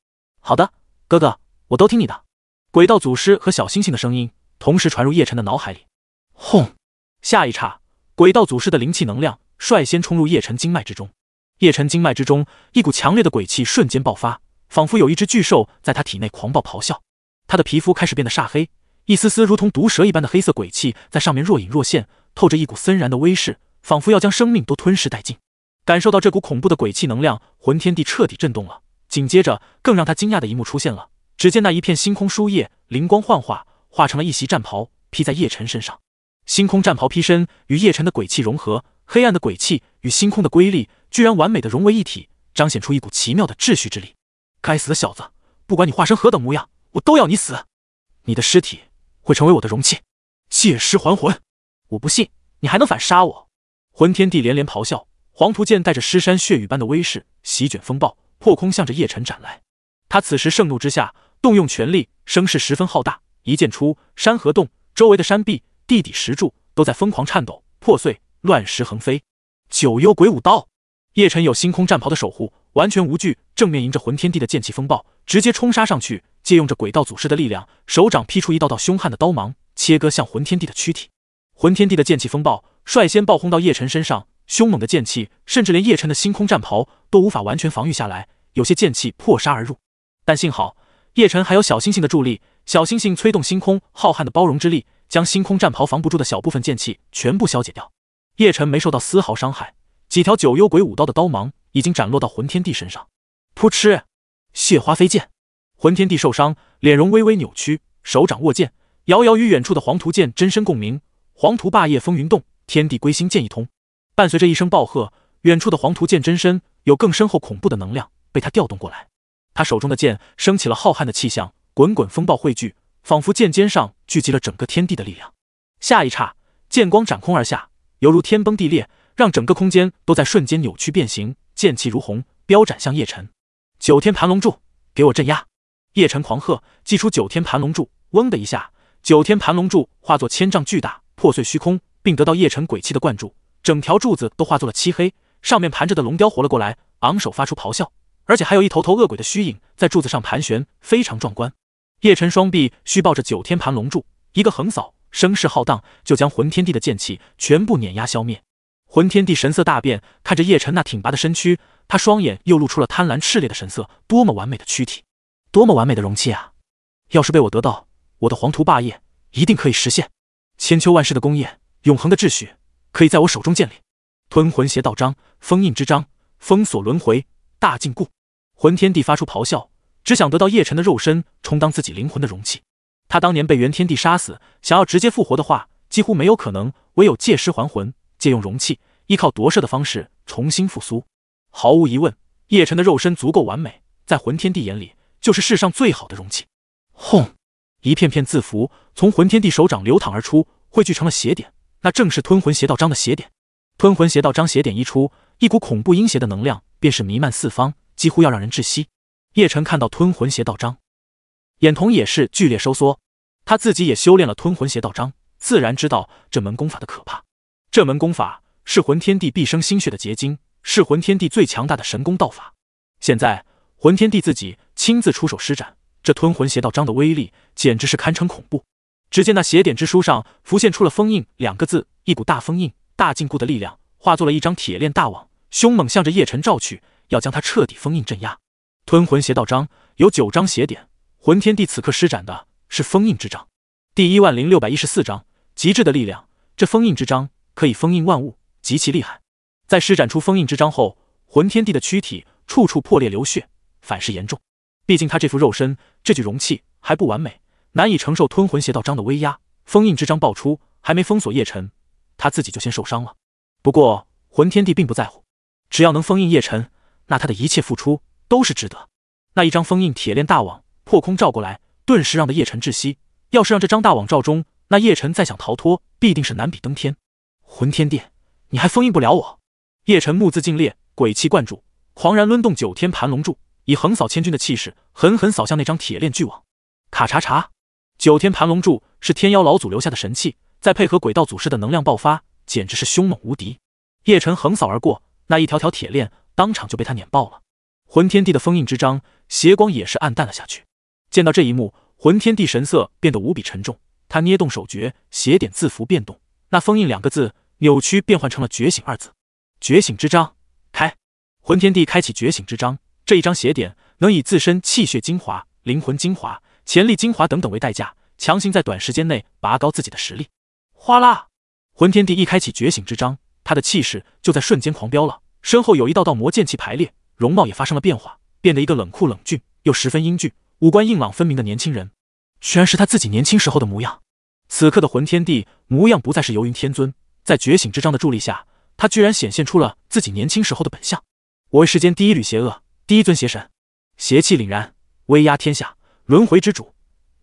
好的，哥哥，我都听你的。鬼道祖师和小星星的声音同时传入叶晨的脑海里。轰！下一刹，鬼道祖师的灵气能量率先冲入叶晨经脉之中，叶晨经脉之中一股强烈的鬼气瞬间爆发。仿佛有一只巨兽在他体内狂暴咆哮，他的皮肤开始变得煞黑，一丝丝如同毒蛇一般的黑色鬼气在上面若隐若现，透着一股森然的威势，仿佛要将生命都吞噬殆尽。感受到这股恐怖的鬼气能量，魂天地彻底震动了。紧接着，更让他惊讶的一幕出现了：只见那一片星空书页灵光幻化，化成了一袭战袍披在叶辰身上。星空战袍披身与叶辰的鬼气融合，黑暗的鬼气与星空的瑰丽居然完美的融为一体，彰显出一股奇妙的秩序之力。该死的小子，不管你化身何等模样，我都要你死！你的尸体会成为我的容器，借尸还魂！我不信你还能反杀我！魂天帝连连咆哮，黄图剑带着尸山血雨般的威势席卷风暴，破空向着叶辰斩来。他此时盛怒之下动用全力，声势十分浩大，一剑出，山河动，周围的山壁、地底石柱都在疯狂颤抖、破碎，乱石横飞。九幽鬼舞刀，叶辰有星空战袍的守护。完全无惧，正面迎着魂天地的剑气风暴，直接冲杀上去。借用着鬼道祖师的力量，手掌劈出一道道凶悍的刀芒，切割向魂天地的躯体。魂天地的剑气风暴率先爆轰到叶辰身上，凶猛的剑气甚至连叶辰的星空战袍都无法完全防御下来，有些剑气破杀而入。但幸好叶晨还有小星星的助力，小星星催动星空浩瀚的包容之力，将星空战袍防不住的小部分剑气全部消解掉。叶辰没受到丝毫伤害，几条九幽鬼舞刀的刀芒。已经斩落到魂天帝身上，噗嗤，血花飞溅。魂天帝受伤，脸容微微扭曲，手掌握剑，遥遥与远处的黄图剑真身共鸣。黄图霸业风云动，天地归心剑一通。伴随着一声暴喝，远处的黄图剑真身有更深厚恐怖的能量被他调动过来。他手中的剑升起了浩瀚的气象，滚滚风暴汇聚，仿佛剑尖上聚集了整个天地的力量。下一刹，剑光斩空而下，犹如天崩地裂，让整个空间都在瞬间扭曲变形。剑气如虹，飙斩向叶辰。九天盘龙柱，给我镇压！叶辰狂喝，祭出九天盘龙柱。嗡的一下，九天盘龙柱化作千丈巨大，破碎虚空，并得到叶辰鬼气的灌注，整条柱子都化作了漆黑，上面盘着的龙雕活了过来，昂首发出咆哮，而且还有一头头恶鬼的虚影在柱子上盘旋，非常壮观。叶辰双臂虚抱着九天盘龙柱，一个横扫，声势浩荡，就将魂天地的剑气全部碾压消灭。魂天帝神色大变，看着叶辰那挺拔的身躯，他双眼又露出了贪婪炽烈的神色。多么完美的躯体，多么完美的容器啊！要是被我得到，我的黄图霸业一定可以实现，千秋万世的功业，永恒的秩序可以在我手中建立。吞魂邪道章，封印之章，封锁轮回，大禁锢。魂天帝发出咆哮，只想得到叶辰的肉身，充当自己灵魂的容器。他当年被元天帝杀死，想要直接复活的话，几乎没有可能，唯有借尸还魂。借用容器，依靠夺舍的方式重新复苏。毫无疑问，叶辰的肉身足够完美，在魂天帝眼里就是世上最好的容器。轰！一片片字符从魂天帝手掌流淌而出，汇聚成了邪点。那正是吞魂邪道章的邪点。吞魂邪道章邪点一出，一股恐怖阴邪的能量便是弥漫四方，几乎要让人窒息。叶辰看到吞魂邪道章，眼瞳也是剧烈收缩。他自己也修炼了吞魂邪道章，自然知道这门功法的可怕。这门功法是魂天帝毕生心血的结晶，是魂天帝最强大的神功道法。现在魂天帝自己亲自出手施展这吞魂邪道章的威力，简直是堪称恐怖。只见那邪典之书上浮现出了“封印”两个字，一股大封印、大禁锢的力量化作了一张铁链大网，凶猛向着叶辰罩去，要将他彻底封印镇压。吞魂邪道章有九章邪典，魂天帝此刻施展的是封印之章。第一万零六百一十四章极致的力量，这封印之章。可以封印万物，极其厉害。在施展出封印之章后，魂天帝的躯体处处破裂流血，反噬严重。毕竟他这副肉身，这具容器还不完美，难以承受吞魂邪道章的威压。封印之章爆出，还没封锁叶辰，他自己就先受伤了。不过魂天帝并不在乎，只要能封印叶辰，那他的一切付出都是值得。那一张封印铁链大网破空罩过来，顿时让的叶辰窒息。要是让这张大网罩中，那叶辰再想逃脱，必定是难比登天。魂天帝，你还封印不了我！叶辰目眦尽裂，鬼气灌注，狂然抡动九天盘龙柱，以横扫千军的气势，狠狠扫向那张铁链巨网。咔嚓嚓，九天盘龙柱是天妖老祖留下的神器，再配合鬼道祖师的能量爆发，简直是凶猛无敌。叶辰横扫而过，那一条条铁链当场就被他碾爆了。魂天帝的封印之章，邪光也是暗淡了下去。见到这一幕，魂天帝神色变得无比沉重，他捏动手诀，邪点字符变动。那封印两个字扭曲变换成了觉醒二字，觉醒之章开，魂天地开启觉醒之章。这一章写点，能以自身气血精华、灵魂精华、潜力精华等等为代价，强行在短时间内拔高自己的实力。哗啦，魂天地一开启觉醒之章，他的气势就在瞬间狂飙了。身后有一道道魔剑气排列，容貌也发生了变化，变得一个冷酷冷峻又十分英俊，五官硬朗分明的年轻人，居然是他自己年轻时候的模样。此刻的魂天帝模样不再是游云天尊，在觉醒之章的助力下，他居然显现出了自己年轻时候的本相。我为世间第一缕邪恶，第一尊邪神，邪气凛然，威压天下，轮回之主，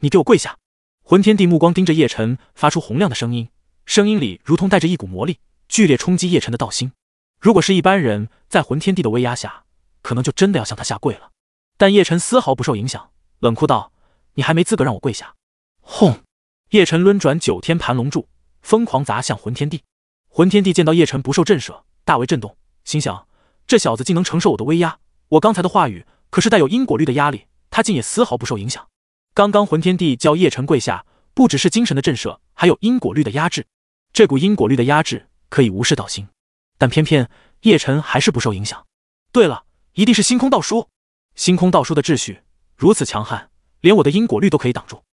你给我跪下！魂天帝目光盯着叶晨，发出洪亮的声音，声音里如同带着一股魔力，剧烈冲击叶晨的道心。如果是一般人，在魂天帝的威压下，可能就真的要向他下跪了。但叶晨丝毫不受影响，冷酷道：“你还没资格让我跪下。”轰！叶辰抡转九天盘龙柱，疯狂砸向魂天帝。魂天帝见到叶晨不受震慑，大为震动，心想：这小子竟能承受我的威压！我刚才的话语可是带有因果律的压力，他竟也丝毫不受影响。刚刚魂天帝叫叶晨跪下，不只是精神的震慑，还有因果律的压制。这股因果律的压制可以无视道心，但偏偏叶晨还是不受影响。对了，一定是星空道书。星空道书的秩序如此强悍，连我的因果律都可以挡住。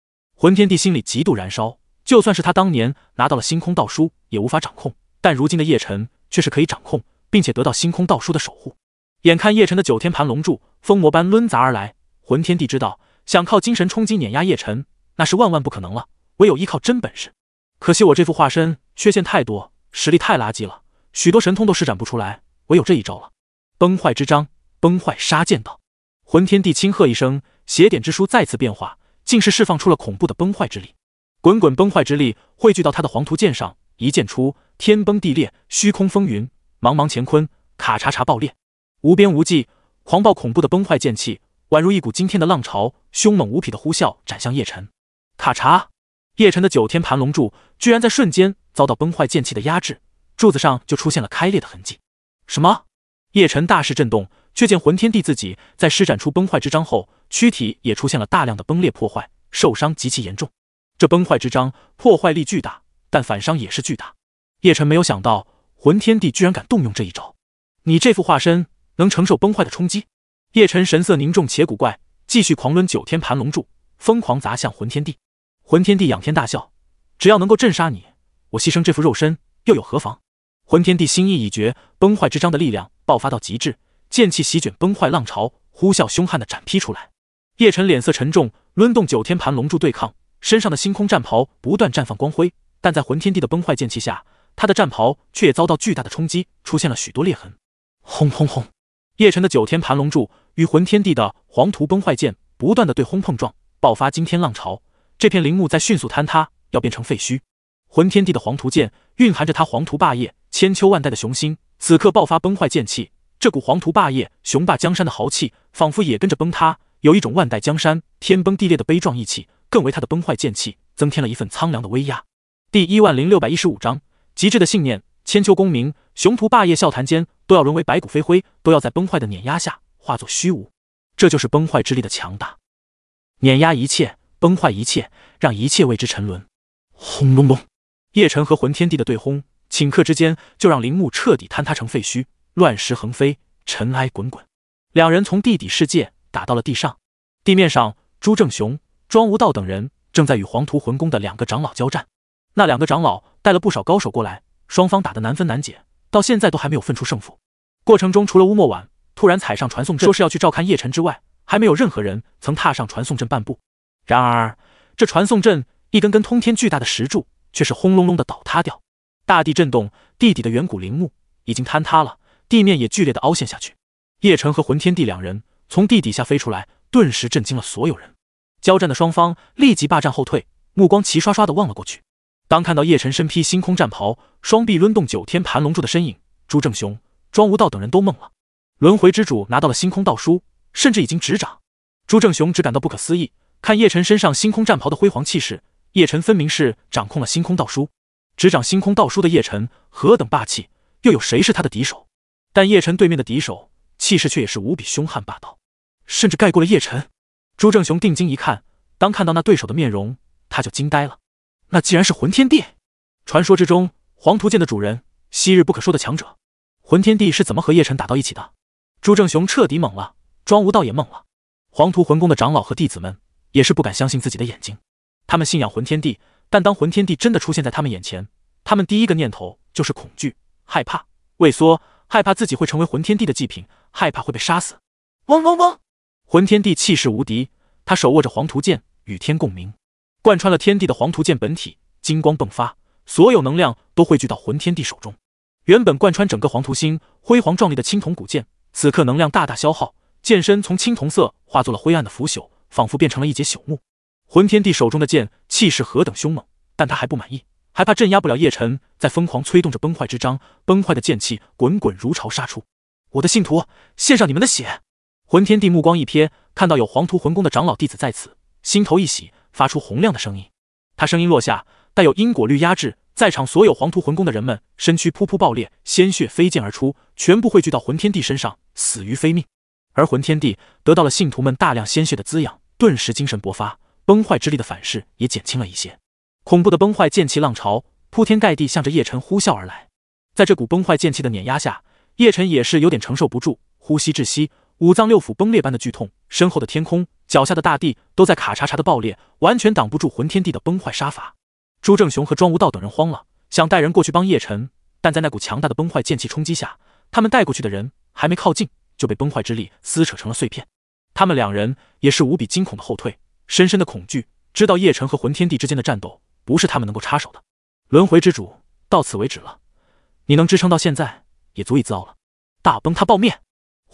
魂天帝心里极度燃烧，就算是他当年拿到了星空道书，也无法掌控。但如今的叶辰却是可以掌控，并且得到星空道书的守护。眼看叶辰的九天盘龙柱疯魔般抡砸而来，魂天帝知道，想靠精神冲击碾压叶辰，那是万万不可能了。唯有依靠真本事。可惜我这副化身缺陷太多，实力太垃圾了，许多神通都施展不出来，唯有这一招了。崩坏之章，崩坏杀剑道。魂天帝轻喝一声，邪典之书再次变化。竟是释放出了恐怖的崩坏之力，滚滚崩坏之力汇聚到他的黄图剑上，一剑出，天崩地裂，虚空风云，茫茫乾坤，卡嚓嚓爆裂，无边无际，狂暴恐怖的崩坏剑气，宛如一股惊天的浪潮，凶猛无匹的呼啸斩向叶辰。咔嚓！叶辰的九天盘龙柱居然在瞬间遭到崩坏剑气的压制，柱子上就出现了开裂的痕迹。什么？叶辰大势震动，却见魂天帝自己在施展出崩坏之章后。躯体也出现了大量的崩裂破坏，受伤极其严重。这崩坏之章破坏力巨大，但反伤也是巨大。叶辰没有想到，魂天帝居然敢动用这一招。你这副化身能承受崩坏的冲击？叶辰神色凝重且古怪，继续狂抡九天盘龙柱，疯狂砸向魂天帝。魂天帝仰天大笑，只要能够震杀你，我牺牲这副肉身又有何妨？魂天帝心意已决，崩坏之章的力量爆发到极致，剑气席卷崩坏浪潮，呼啸凶悍的斩劈出来。叶辰脸色沉重，抡动九天盘龙柱对抗，身上的星空战袍不断绽放光辉，但在魂天地的崩坏剑气下，他的战袍却也遭到巨大的冲击，出现了许多裂痕。轰轰轰！叶辰的九天盘龙柱与魂天地的黄图崩坏剑不断的对轰碰撞，爆发惊天浪潮，这片陵墓在迅速坍塌，要变成废墟。魂天地的黄图剑蕴含着他黄图霸业千秋万代的雄心，此刻爆发崩坏剑气，这股黄图霸业雄霸江山的豪气，仿佛也跟着崩塌。有一种万代江山、天崩地裂的悲壮意气，更为他的崩坏剑气增添了一份苍凉的威压。第一万零六百一十五章：极致的信念。千秋功名、雄图霸业，笑谈间都要沦为白骨飞灰，都要在崩坏的碾压下化作虚无。这就是崩坏之力的强大，碾压一切，崩坏一切，让一切为之沉沦。轰隆隆！叶晨和魂天帝的对轰，顷刻之间就让陵墓彻底坍塌成废墟，乱石横飞，尘埃滚滚。两人从地底世界。打到了地上，地面上朱正雄、庄无道等人正在与黄土魂宫的两个长老交战。那两个长老带了不少高手过来，双方打得难分难解，到现在都还没有分出胜负。过程中，除了乌墨婉突然踩上传送阵，说是要去照看叶晨之外，还没有任何人曾踏上传送阵半步。然而，这传送阵一根根通天巨大的石柱却是轰隆隆的倒塌掉，大地震动，地底的远古陵墓已经坍塌了，地面也剧烈的凹陷下去。叶晨和魂天帝两人。从地底下飞出来，顿时震惊了所有人。交战的双方立即霸占后退，目光齐刷刷的望了过去。当看到叶晨身披星空战袍，双臂抡动九天盘龙柱的身影，朱正雄、庄无道等人都懵了。轮回之主拿到了星空道书，甚至已经执掌。朱正雄只感到不可思议，看叶晨身上星空战袍的辉煌气势，叶晨分明是掌控了星空道书，执掌星空道书的叶晨何等霸气，又有谁是他的敌手？但叶晨对面的敌手气势却也是无比凶悍霸道。甚至盖过了叶晨。朱正雄定睛一看，当看到那对手的面容，他就惊呆了。那竟然是魂天帝！传说之中，黄图剑的主人，昔日不可说的强者。魂天帝是怎么和叶晨打到一起的？朱正雄彻底懵了，庄无道也懵了。黄图魂宫的长老和弟子们也是不敢相信自己的眼睛。他们信仰魂天帝，但当魂天帝真的出现在他们眼前，他们第一个念头就是恐惧、害怕、畏缩，害怕自己会成为魂天帝的祭品，害怕会被杀死。嗡嗡嗡。魂天地气势无敌，他手握着黄图剑，与天共鸣，贯穿了天地的黄图剑本体金光迸发，所有能量都汇聚到魂天地手中。原本贯穿整个黄图星辉煌壮丽的青铜古剑，此刻能量大大消耗，剑身从青铜色化作了灰暗的腐朽，仿佛变成了一截朽木。魂天帝手中的剑气势何等凶猛，但他还不满意，还怕镇压不了叶晨，在疯狂催动着崩坏之章，崩坏的剑气滚滚如潮杀出。我的信徒，献上你们的血！魂天帝目光一瞥，看到有黄图魂宫的长老弟子在此，心头一喜，发出洪亮的声音。他声音落下，带有因果律压制，在场所有黄图魂宫的人们身躯噗噗爆裂，鲜血飞溅而出，全部汇聚到魂天帝身上，死于非命。而魂天帝得到了信徒们大量鲜血的滋养，顿时精神勃发，崩坏之力的反噬也减轻了一些。恐怖的崩坏剑气浪潮铺天盖地向着叶晨呼啸而来，在这股崩坏剑气的碾压下，叶晨也是有点承受不住，呼吸窒息。五脏六腑崩裂般的剧痛，身后的天空、脚下的大地都在咔嚓嚓的爆裂，完全挡不住魂天地的崩坏杀伐。朱正雄和庄无道等人慌了，想带人过去帮叶晨，但在那股强大的崩坏剑气冲击下，他们带过去的人还没靠近就被崩坏之力撕扯成了碎片。他们两人也是无比惊恐的后退，深深的恐惧，知道叶晨和魂天地之间的战斗不是他们能够插手的。轮回之主，到此为止了，你能支撑到现在，也足以自傲了。大崩，他爆灭！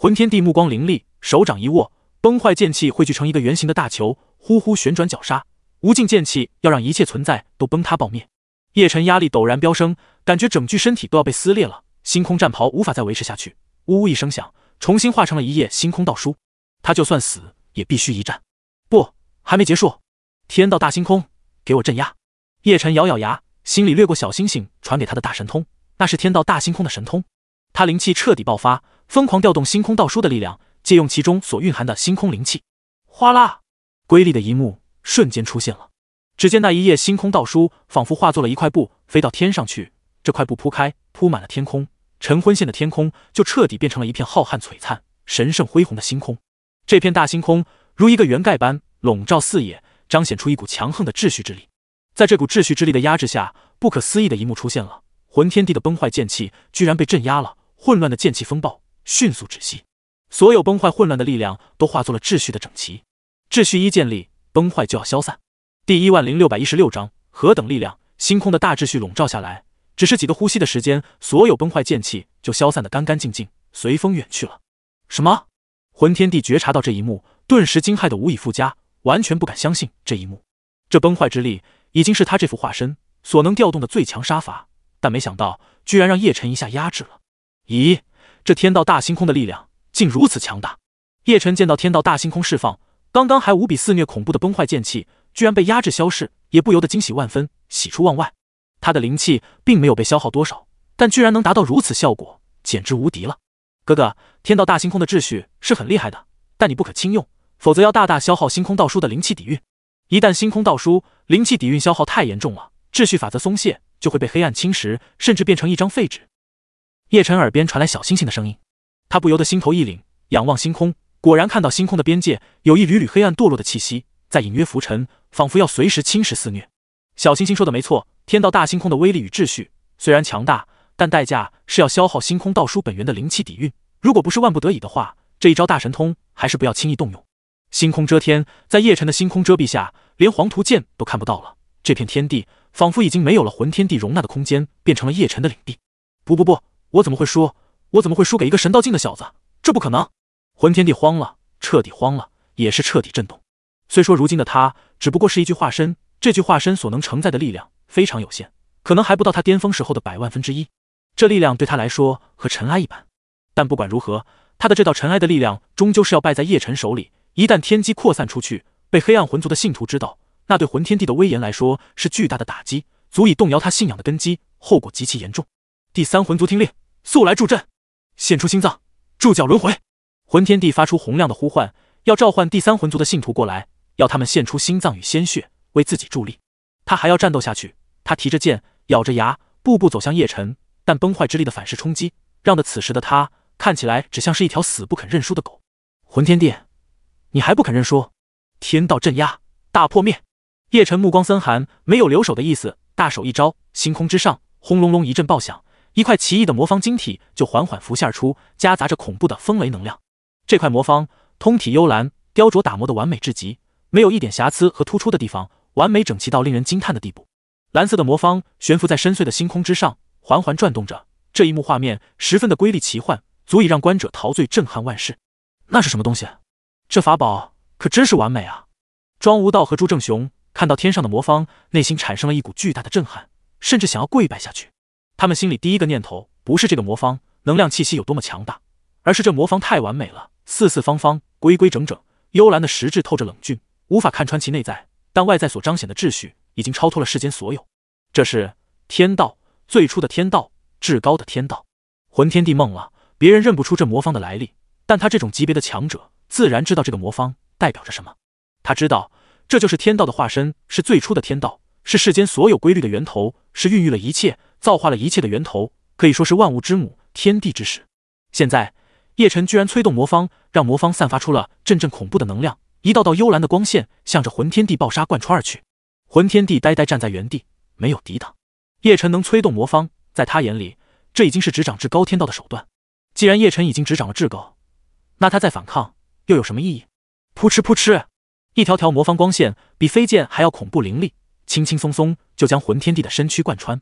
魂天地目光凌厉，手掌一握，崩坏剑气汇聚成一个圆形的大球，呼呼旋转绞杀，无尽剑气要让一切存在都崩塌爆灭。叶晨压力陡然飙升，感觉整具身体都要被撕裂了，星空战袍无法再维持下去。呜呜一声响，重新化成了一页星空道书。他就算死也必须一战，不，还没结束！天道大星空，给我镇压！叶晨咬咬牙，心里掠过小星星传给他的大神通，那是天道大星空的神通。他灵气彻底爆发。疯狂调动星空道书的力量，借用其中所蕴含的星空灵气，哗啦！瑰丽的一幕瞬间出现了。只见那一夜，星空道书仿佛化作了一块布，飞到天上去。这块布铺开，铺满了天空，晨昏线的天空就彻底变成了一片浩瀚璀璨、神圣恢宏的星空。这片大星空如一个圆盖般笼罩四野，彰显出一股强横的秩序之力。在这股秩序之力的压制下，不可思议的一幕出现了：魂天地的崩坏剑气居然被镇压了，混乱的剑气风暴。迅速止息，所有崩坏混乱的力量都化作了秩序的整齐。秩序一建立，崩坏就要消散。第一万零六百一十六章何等力量？星空的大秩序笼罩下来，只是几个呼吸的时间，所有崩坏剑气就消散得干干净净，随风远去了。什么？魂天帝觉察到这一幕，顿时惊骇的无以复加，完全不敢相信这一幕。这崩坏之力已经是他这副化身所能调动的最强杀伐，但没想到居然让叶辰一下压制了。咦？这天道大星空的力量竟如此强大！叶辰见到天道大星空释放，刚刚还无比肆虐恐怖的崩坏剑气，居然被压制消逝，也不由得惊喜万分，喜出望外。他的灵气并没有被消耗多少，但居然能达到如此效果，简直无敌了。哥哥，天道大星空的秩序是很厉害的，但你不可轻用，否则要大大消耗星空道书的灵气底蕴。一旦星空道书灵气底蕴消耗太严重了，秩序法则松懈，就会被黑暗侵蚀，甚至变成一张废纸。叶晨耳边传来小星星的声音，他不由得心头一凛，仰望星空，果然看到星空的边界有一缕缕黑暗堕落的气息在隐约浮沉，仿佛要随时侵蚀肆虐。小星星说的没错，天道大星空的威力与秩序虽然强大，但代价是要消耗星空道书本源的灵气底蕴。如果不是万不得已的话，这一招大神通还是不要轻易动用。星空遮天，在叶晨的星空遮蔽下，连黄图剑都看不到了。这片天地仿佛已经没有了魂天地容纳的空间，变成了叶晨的领地。不不不！我怎么会输？我怎么会输给一个神道境的小子？这不可能！魂天帝慌了，彻底慌了，也是彻底震动。虽说如今的他只不过是一具化身，这具化身所能承载的力量非常有限，可能还不到他巅峰时候的百万分之一。这力量对他来说和尘埃一般。但不管如何，他的这道尘埃的力量终究是要败在叶辰手里。一旦天机扩散出去，被黑暗魂族的信徒知道，那对魂天帝的威严来说是巨大的打击，足以动摇他信仰的根基，后果极其严重。第三魂族听令，速来助阵！献出心脏，助脚轮回。魂天帝发出洪亮的呼唤，要召唤第三魂族的信徒过来，要他们献出心脏与鲜血，为自己助力。他还要战斗下去。他提着剑，咬着牙，步步走向叶晨。但崩坏之力的反噬冲击，让得此时的他看起来只像是一条死不肯认输的狗。魂天帝，你还不肯认输？天道镇压，大破灭！叶晨目光森寒，没有留手的意思，大手一招，星空之上，轰隆隆一阵爆响。一块奇异的魔方晶体就缓缓浮现而出，夹杂着恐怖的风雷能量。这块魔方通体幽蓝，雕琢打磨的完美至极，没有一点瑕疵和突出的地方，完美整齐到令人惊叹的地步。蓝色的魔方悬浮在深邃的星空之上，缓缓转动着。这一幕画面十分的瑰丽奇幻，足以让观者陶醉、震撼万世。那是什么东西？这法宝可真是完美啊！庄无道和朱正雄看到天上的魔方，内心产生了一股巨大的震撼，甚至想要跪拜下去。他们心里第一个念头不是这个魔方能量气息有多么强大，而是这魔方太完美了，四四方方、规规整整。幽蓝的实质透着冷峻，无法看穿其内在，但外在所彰显的秩序已经超脱了世间所有。这是天道最初的天道，至高的天道。魂天帝懵了，别人认不出这魔方的来历，但他这种级别的强者自然知道这个魔方代表着什么。他知道，这就是天道的化身，是最初的天道，是世间所有规律的源头，是孕育了一切。造化了一切的源头，可以说是万物之母，天地之始。现在，叶晨居然催动魔方，让魔方散发出了阵阵恐怖的能量，一道道幽蓝的光线向着魂天地爆杀贯穿而去。魂天地呆呆站在原地，没有抵挡。叶晨能催动魔方，在他眼里，这已经是执掌至高天道的手段。既然叶晨已经执掌了至高，那他再反抗又有什么意义？扑哧扑哧，一条条魔方光线比飞剑还要恐怖凌厉，轻轻松松就将魂天地的身躯贯穿。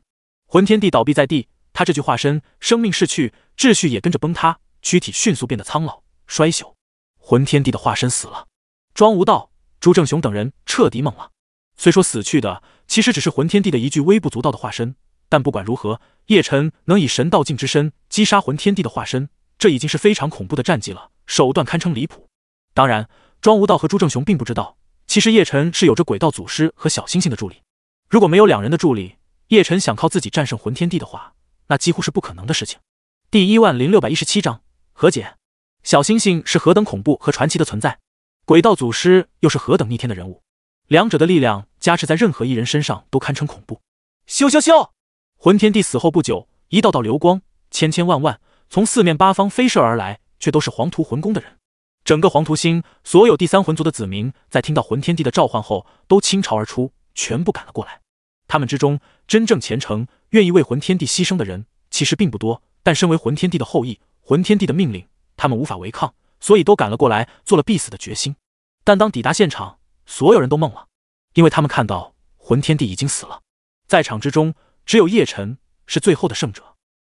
魂天地倒闭在地，他这具化身生命逝去，秩序也跟着崩塌，躯体迅速变得苍老衰朽。魂天地的化身死了，庄无道、朱正雄等人彻底懵了。虽说死去的其实只是魂天地的一具微不足道的化身，但不管如何，叶辰能以神道境之身击杀魂天地的化身，这已经是非常恐怖的战绩了，手段堪称离谱。当然，庄无道和朱正雄并不知道，其实叶辰是有着鬼道祖师和小星星的助力。如果没有两人的助力，叶辰想靠自己战胜魂天帝的话，那几乎是不可能的事情。第一万零六百一十七章和解。小星星是何等恐怖和传奇的存在，鬼道祖师又是何等逆天的人物，两者的力量加持在任何一人身上都堪称恐怖。咻咻咻！魂天帝死后不久，一道道流光，千千万万，从四面八方飞射而来，却都是黄土魂宫的人。整个黄土星，所有第三魂族的子民，在听到魂天帝的召唤后，都倾巢而出，全部赶了过来。他们之中。真正虔诚、愿意为魂天帝牺牲的人其实并不多，但身为魂天帝的后裔，魂天帝的命令他们无法违抗，所以都赶了过来，做了必死的决心。但当抵达现场，所有人都懵了，因为他们看到魂天帝已经死了。在场之中，只有叶辰是最后的胜者。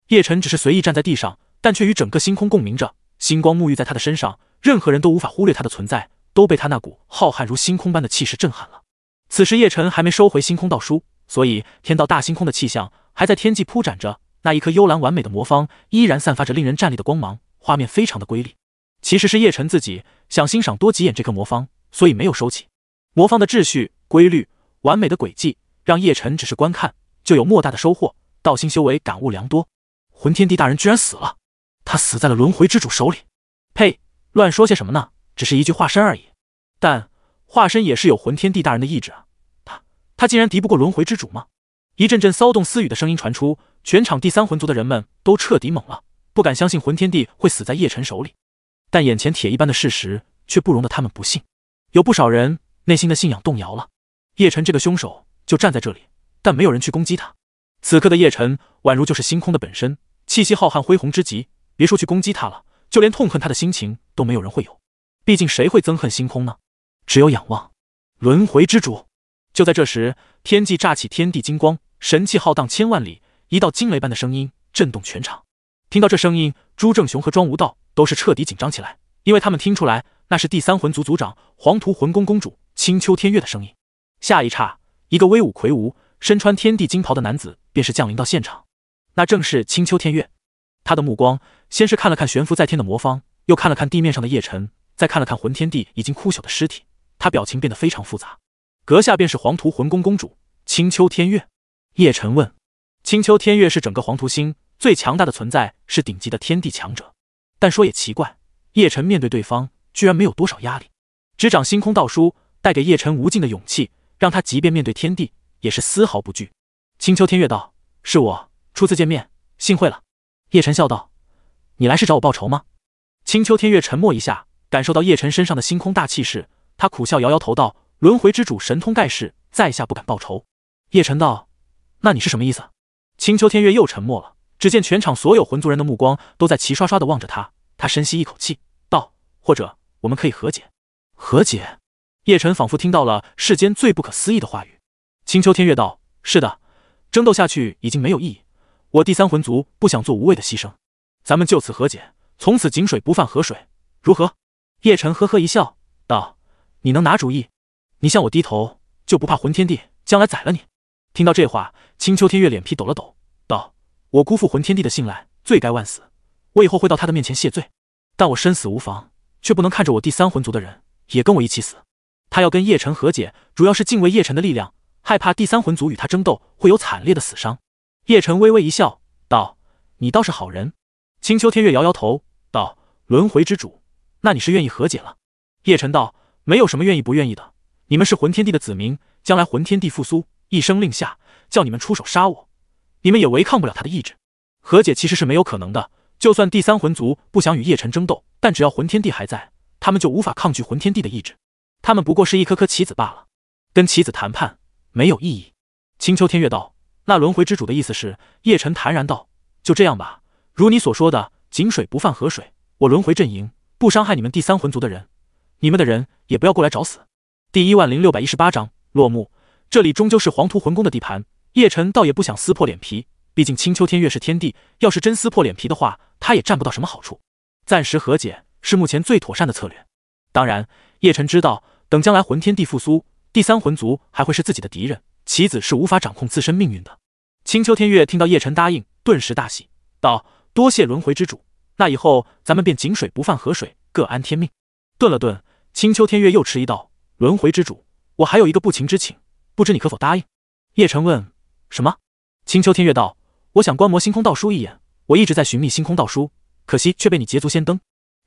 叶晨只是随意站在地上，但却与整个星空共鸣着，星光沐浴在他的身上，任何人都无法忽略他的存在，都被他那股浩瀚如星空般的气势震撼了。此时，叶晨还没收回星空道书。所以，天道大星空的气象还在天际铺展着，那一颗幽蓝完美的魔方依然散发着令人站立的光芒，画面非常的瑰丽。其实是叶辰自己想欣赏多几眼这颗魔方，所以没有收起。魔方的秩序、规律、完美的轨迹，让叶辰只是观看就有莫大的收获，道心修为感悟良多。魂天帝大人居然死了，他死在了轮回之主手里。呸，乱说些什么呢？只是一具化身而已，但化身也是有魂天帝大人的意志啊。他竟然敌不过轮回之主吗？一阵阵骚动私语的声音传出，全场第三魂族的人们都彻底懵了，不敢相信魂天帝会死在叶晨手里。但眼前铁一般的事实却不容得他们不信，有不少人内心的信仰动摇了。叶晨这个凶手就站在这里，但没有人去攻击他。此刻的叶晨宛如就是星空的本身，气息浩瀚恢宏之极。别说去攻击他了，就连痛恨他的心情都没有人会有。毕竟谁会憎恨星空呢？只有仰望轮回之主。就在这时，天际乍起天地金光，神气浩荡千万里。一道惊雷般的声音震动全场。听到这声音，朱正雄和庄无道都是彻底紧张起来，因为他们听出来那是第三魂族族长黄图魂宫公主青秋天月的声音。下一刹，一个威武魁梧、身穿天地金袍的男子便是降临到现场，那正是青秋天月。他的目光先是看了看悬浮在天的魔方，又看了看地面上的叶辰，再看了看魂天地已经枯朽的尸体，他表情变得非常复杂。阁下便是黄图魂宫公主青丘天月，叶晨问。青丘天月是整个黄图星最强大的存在，是顶级的天地强者。但说也奇怪，叶晨面对对方居然没有多少压力。执掌星空道书，带给叶晨无尽的勇气，让他即便面对天地也是丝毫不惧。青丘天月道：“是我初次见面，幸会了。”叶晨笑道：“你来是找我报仇吗？”青丘天月沉默一下，感受到叶晨身上的星空大气势，他苦笑，摇摇头道。轮回之主神通盖世，在下不敢报仇。叶晨道：“那你是什么意思？”青丘天月又沉默了。只见全场所有魂族人的目光都在齐刷刷地望着他。他深吸一口气，道：“或者我们可以和解。”和解？叶晨仿佛听到了世间最不可思议的话语。青丘天月道：“是的，争斗下去已经没有意义。我第三魂族不想做无谓的牺牲，咱们就此和解，从此井水不犯河水，如何？”叶晨呵呵一笑，道：“你能拿主意？”你向我低头，就不怕魂天帝将来宰了你？听到这话，青秋天月脸皮抖了抖，道：“我辜负魂天帝的信赖，罪该万死。我以后会到他的面前谢罪，但我生死无妨，却不能看着我第三魂族的人也跟我一起死。”他要跟叶晨和解，主要是敬畏叶晨的力量，害怕第三魂族与他争斗会有惨烈的死伤。叶晨微微一笑，道：“你倒是好人。”青秋天月摇摇头，道：“轮回之主，那你是愿意和解了？”叶晨道：“没有什么愿意不愿意的。”你们是魂天帝的子民，将来魂天帝复苏，一声令下，叫你们出手杀我，你们也违抗不了他的意志。和解其实是没有可能的。就算第三魂族不想与叶辰争斗，但只要魂天帝还在，他们就无法抗拒魂天帝的意志。他们不过是一颗颗棋子罢了，跟棋子谈判没有意义。青丘天月道：“那轮回之主的意思是？”叶辰坦然道：“就这样吧，如你所说的，井水不犯河水。我轮回阵营不伤害你们第三魂族的人，你们的人也不要过来找死。”第一万零六百一十八章落幕。这里终究是黄土魂宫的地盘，叶辰倒也不想撕破脸皮。毕竟青秋天月是天帝，要是真撕破脸皮的话，他也占不到什么好处。暂时和解是目前最妥善的策略。当然，叶辰知道，等将来魂天地复苏，第三魂族还会是自己的敌人，棋子是无法掌控自身命运的。青秋天月听到叶晨答应，顿时大喜，道：“多谢轮回之主，那以后咱们便井水不犯河水，各安天命。”顿了顿，青秋天月又迟疑道。轮回之主，我还有一个不情之请，不知你可否答应？叶晨问。什么？青丘天月道，我想观摩星空道书一眼。我一直在寻觅星空道书，可惜却被你捷足先登。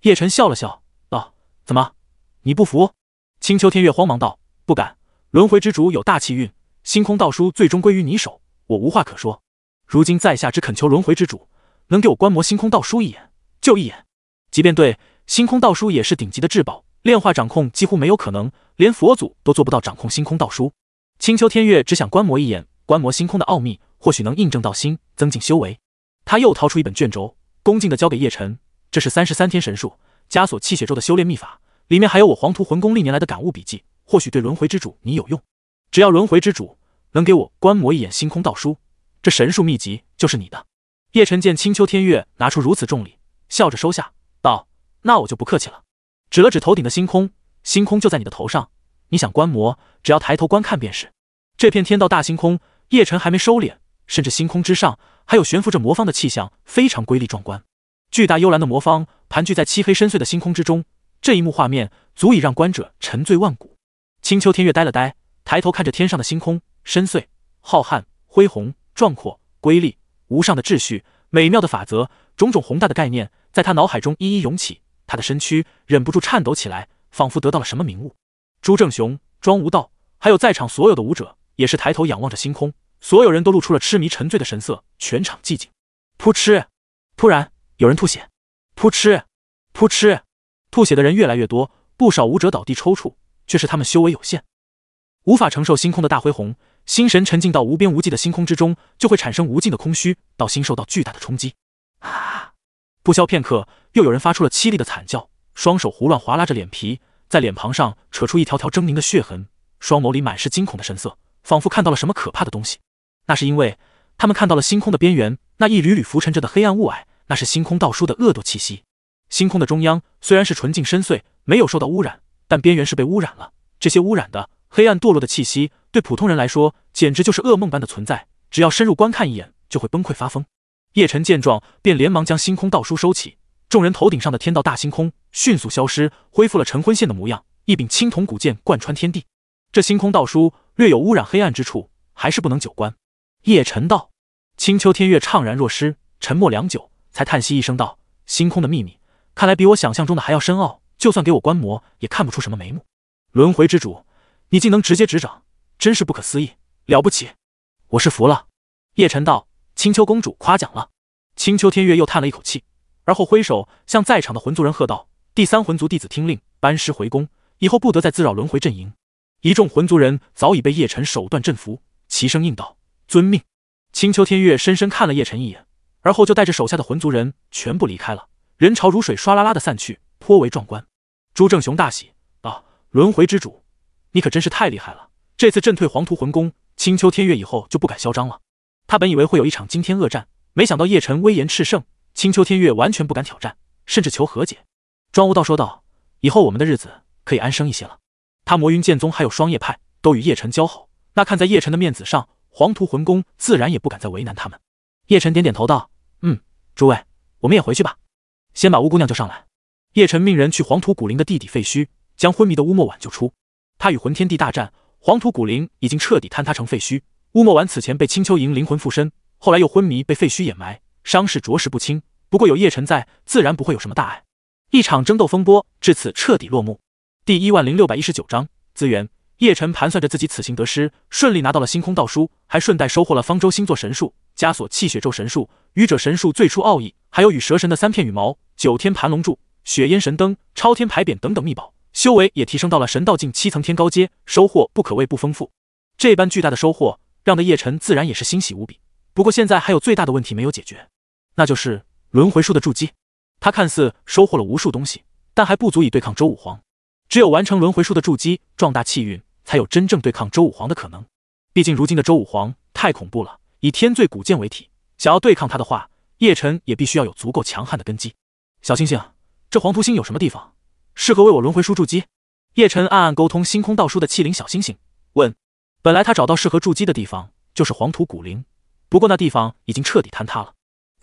叶晨笑了笑，道：怎么？你不服？青丘天月慌忙道：不敢。轮回之主有大气运，星空道书最终归于你手，我无话可说。如今在下只恳求轮回之主，能给我观摩星空道书一眼，就一眼。即便对星空道书也是顶级的至宝。炼化掌控几乎没有可能，连佛祖都做不到掌控星空道书。青丘天月只想观摩一眼，观摩星空的奥秘，或许能印证道心，增进修为。他又掏出一本卷轴，恭敬的交给叶晨：“这是三十三天神术枷锁气血咒的修炼秘法，里面还有我黄图魂功历年来的感悟笔记，或许对轮回之主你有用。只要轮回之主能给我观摩一眼星空道书，这神术秘籍就是你的。”叶晨见青丘天月拿出如此重礼，笑着收下，道：“那我就不客气了。”指了指头顶的星空，星空就在你的头上。你想观摩，只要抬头观看便是。这片天道大星空，叶辰还没收敛，甚至星空之上还有悬浮着魔方的气象，非常瑰丽壮观。巨大幽蓝的魔方盘踞在漆黑深邃的星空之中，这一幕画面足以让观者沉醉万古。青丘天月呆了呆，抬头看着天上的星空，深邃、浩瀚、恢宏、壮阔、瑰丽、无上的秩序、美妙的法则，种种宏大的概念在他脑海中一一涌起。他的身躯忍不住颤抖起来，仿佛得到了什么明悟。朱正雄、庄无道，还有在场所有的武者，也是抬头仰望着星空，所有人都露出了痴迷沉醉的神色。全场寂静。噗嗤！突然有人吐血。噗嗤！噗嗤！吐血的人越来越多，不少武者倒地抽搐，却是他们修为有限，无法承受星空的大恢宏，心神沉浸到无边无际的星空之中，就会产生无尽的空虚，到心受到巨大的冲击。啊！不消片刻。又有人发出了凄厉的惨叫，双手胡乱划拉着脸皮，在脸庞上扯出一条条狰狞的血痕，双眸里满是惊恐的神色，仿佛看到了什么可怕的东西。那是因为他们看到了星空的边缘那一缕缕浮沉着的黑暗雾霭，那是星空道书的恶毒气息。星空的中央虽然是纯净深邃，没有受到污染，但边缘是被污染了。这些污染的黑暗堕落的气息，对普通人来说简直就是噩梦般的存在，只要深入观看一眼就会崩溃发疯。叶晨见状，便连忙将星空道书收起。众人头顶上的天道大星空迅速消失，恢复了晨昏线的模样。一柄青铜古剑贯穿天地，这星空道书略有污染黑暗之处，还是不能久观。叶晨道，青丘天月怅然若失，沉默良久，才叹息一声道：“星空的秘密，看来比我想象中的还要深奥。就算给我观摩，也看不出什么眉目。”轮回之主，你竟能直接执掌，真是不可思议，了不起，我是服了。叶辰道，青丘公主夸奖了。青丘天月又叹了一口气。而后挥手向在场的魂族人喝道：“第三魂族弟子，听令，班师回宫，以后不得再滋扰轮回阵营。”一众魂族人早已被叶辰手段镇服，齐声应道：“遵命。”青丘天月深深看了叶辰一眼，而后就带着手下的魂族人全部离开了。人潮如水，唰啦啦的散去，颇为壮观。朱正雄大喜道：“轮回之主，你可真是太厉害了！这次震退黄图魂宫、青丘天月以后，就不敢嚣张了。他本以为会有一场惊天恶战，没想到叶辰威严炽盛。”青丘天月完全不敢挑战，甚至求和解。庄无道说道：“以后我们的日子可以安生一些了。他魔云剑宗还有双叶派都与叶辰交好，那看在叶辰的面子上，黄土魂宫自然也不敢再为难他们。”叶辰点点头道：“嗯，诸位，我们也回去吧。先把乌姑娘救上来。”叶辰命人去黄土古林的地底废墟，将昏迷的乌墨婉救出。他与魂天帝大战，黄土古林已经彻底坍塌成废墟。乌墨婉此前被青丘营灵魂附身，后来又昏迷被废墟掩埋。伤势着实不轻，不过有叶辰在，自然不会有什么大碍。一场争斗风波至此彻底落幕。第一万零六百一十九章资源。叶辰盘算着自己此行得失，顺利拿到了星空道书，还顺带收获了方舟星座神树、枷锁气血咒神树、愚者神树最初奥义，还有与蛇神的三片羽毛、九天盘龙柱、雪烟神灯、超天牌匾等等秘宝，修为也提升到了神道境七层天高阶，收获不可谓不丰富。这般巨大的收获，让的叶辰自然也是欣喜无比。不过现在还有最大的问题没有解决。那就是轮回术的筑基，他看似收获了无数东西，但还不足以对抗周武皇。只有完成轮回术的筑基，壮大气运，才有真正对抗周武皇的可能。毕竟如今的周武皇太恐怖了，以天罪古剑为体，想要对抗他的话，叶辰也必须要有足够强悍的根基。小星星，这黄土星有什么地方适合为我轮回术筑基？叶辰暗暗沟通星空道书的气灵小星星问。本来他找到适合筑基的地方就是黄土古陵，不过那地方已经彻底坍塌了。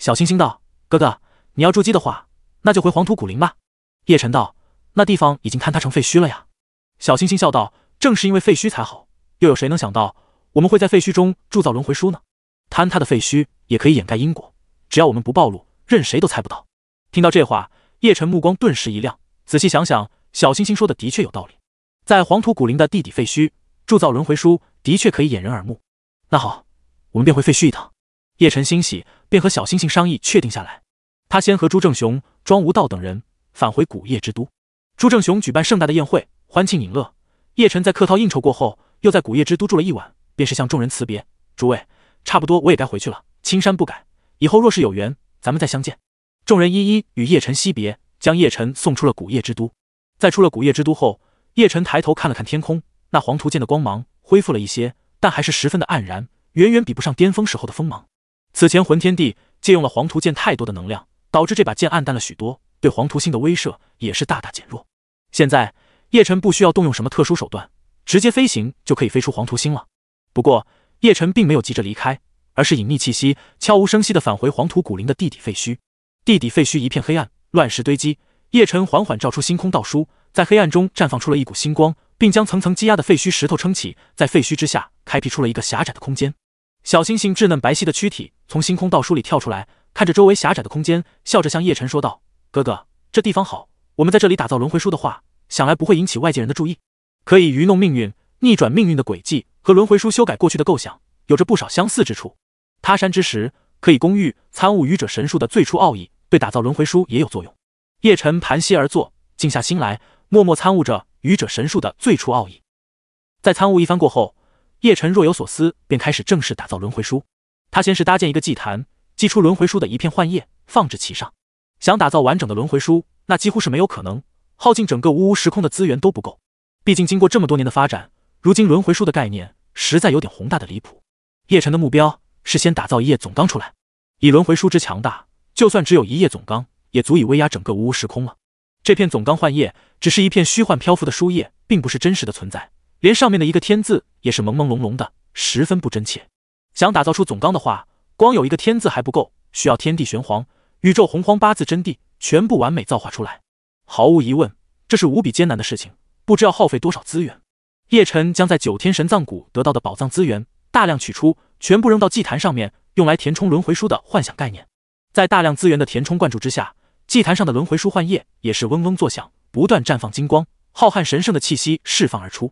小星星道：“哥哥，你要筑基的话，那就回黄土古林吧。”叶晨道：“那地方已经坍塌成废墟了呀。”小星星笑道：“正是因为废墟才好，又有谁能想到我们会在废墟中铸造轮回书呢？坍塌的废墟也可以掩盖因果，只要我们不暴露，任谁都猜不到。”听到这话，叶晨目光顿时一亮。仔细想想，小星星说的的确有道理。在黄土古林的地底废墟铸造轮回书，的确可以掩人耳目。那好，我们便回废墟一趟。叶晨欣喜，便和小星星商议，确定下来。他先和朱正雄、庄无道等人返回古叶之都。朱正雄举办盛大的宴会，欢庆饮乐。叶晨在客套应酬过后，又在古叶之都住了一晚，便是向众人辞别。诸位，差不多我也该回去了。青山不改，以后若是有缘，咱们再相见。众人一一与叶晨惜别，将叶晨送出了古叶之都。在出了古叶之都后，叶晨抬头看了看天空，那黄图剑的光芒恢复了一些，但还是十分的黯然，远远比不上巅峰时候的锋芒。此前，魂天帝借用了黄图剑太多的能量，导致这把剑暗淡了许多，对黄图星的威慑也是大大减弱。现在，叶辰不需要动用什么特殊手段，直接飞行就可以飞出黄图星了。不过，叶晨并没有急着离开，而是隐匿气息，悄无声息的返回黄图古林的地底废墟。地底废墟一片黑暗，乱石堆积。叶晨缓缓照出星空道书，在黑暗中绽放出了一股星光，并将层层积压的废墟石头撑起，在废墟之下开辟出了一个狭窄的空间。小星星稚嫩白皙的躯体。从星空道书里跳出来，看着周围狭窄的空间，笑着向叶晨说道：“哥哥，这地方好，我们在这里打造轮回书的话，想来不会引起外界人的注意。可以愚弄命运、逆转命运的轨迹和轮回书修改过去的构想，有着不少相似之处。他山之石，可以攻玉，参悟愚者神术的最初奥义，对打造轮回书也有作用。”叶晨盘膝而坐，静下心来，默默参悟着愚者神术的最初奥义。在参悟一番过后，叶晨若有所思，便开始正式打造轮回书。他先是搭建一个祭坛，祭出轮回书的一片幻叶，放置其上。想打造完整的轮回书，那几乎是没有可能，耗尽整个无无时空的资源都不够。毕竟经过这么多年的发展，如今轮回书的概念实在有点宏大的离谱。叶晨的目标是先打造一页总纲出来。以轮回书之强大，就算只有一页总纲，也足以威压整个无无时空了。这片总纲幻叶只是一片虚幻漂浮的书页，并不是真实的存在，连上面的一个天字也是朦朦胧胧的，十分不真切。想打造出总纲的话，光有一个天字还不够，需要天地玄黄、宇宙洪荒八字真谛全部完美造化出来。毫无疑问，这是无比艰难的事情，不知要耗费多少资源。叶辰将在九天神藏谷得到的宝藏资源大量取出，全部扔到祭坛上面，用来填充轮回书的幻想概念。在大量资源的填充灌注之下，祭坛上的轮回书幻叶也是嗡嗡作响，不断绽放金光，浩瀚神圣的气息释放而出。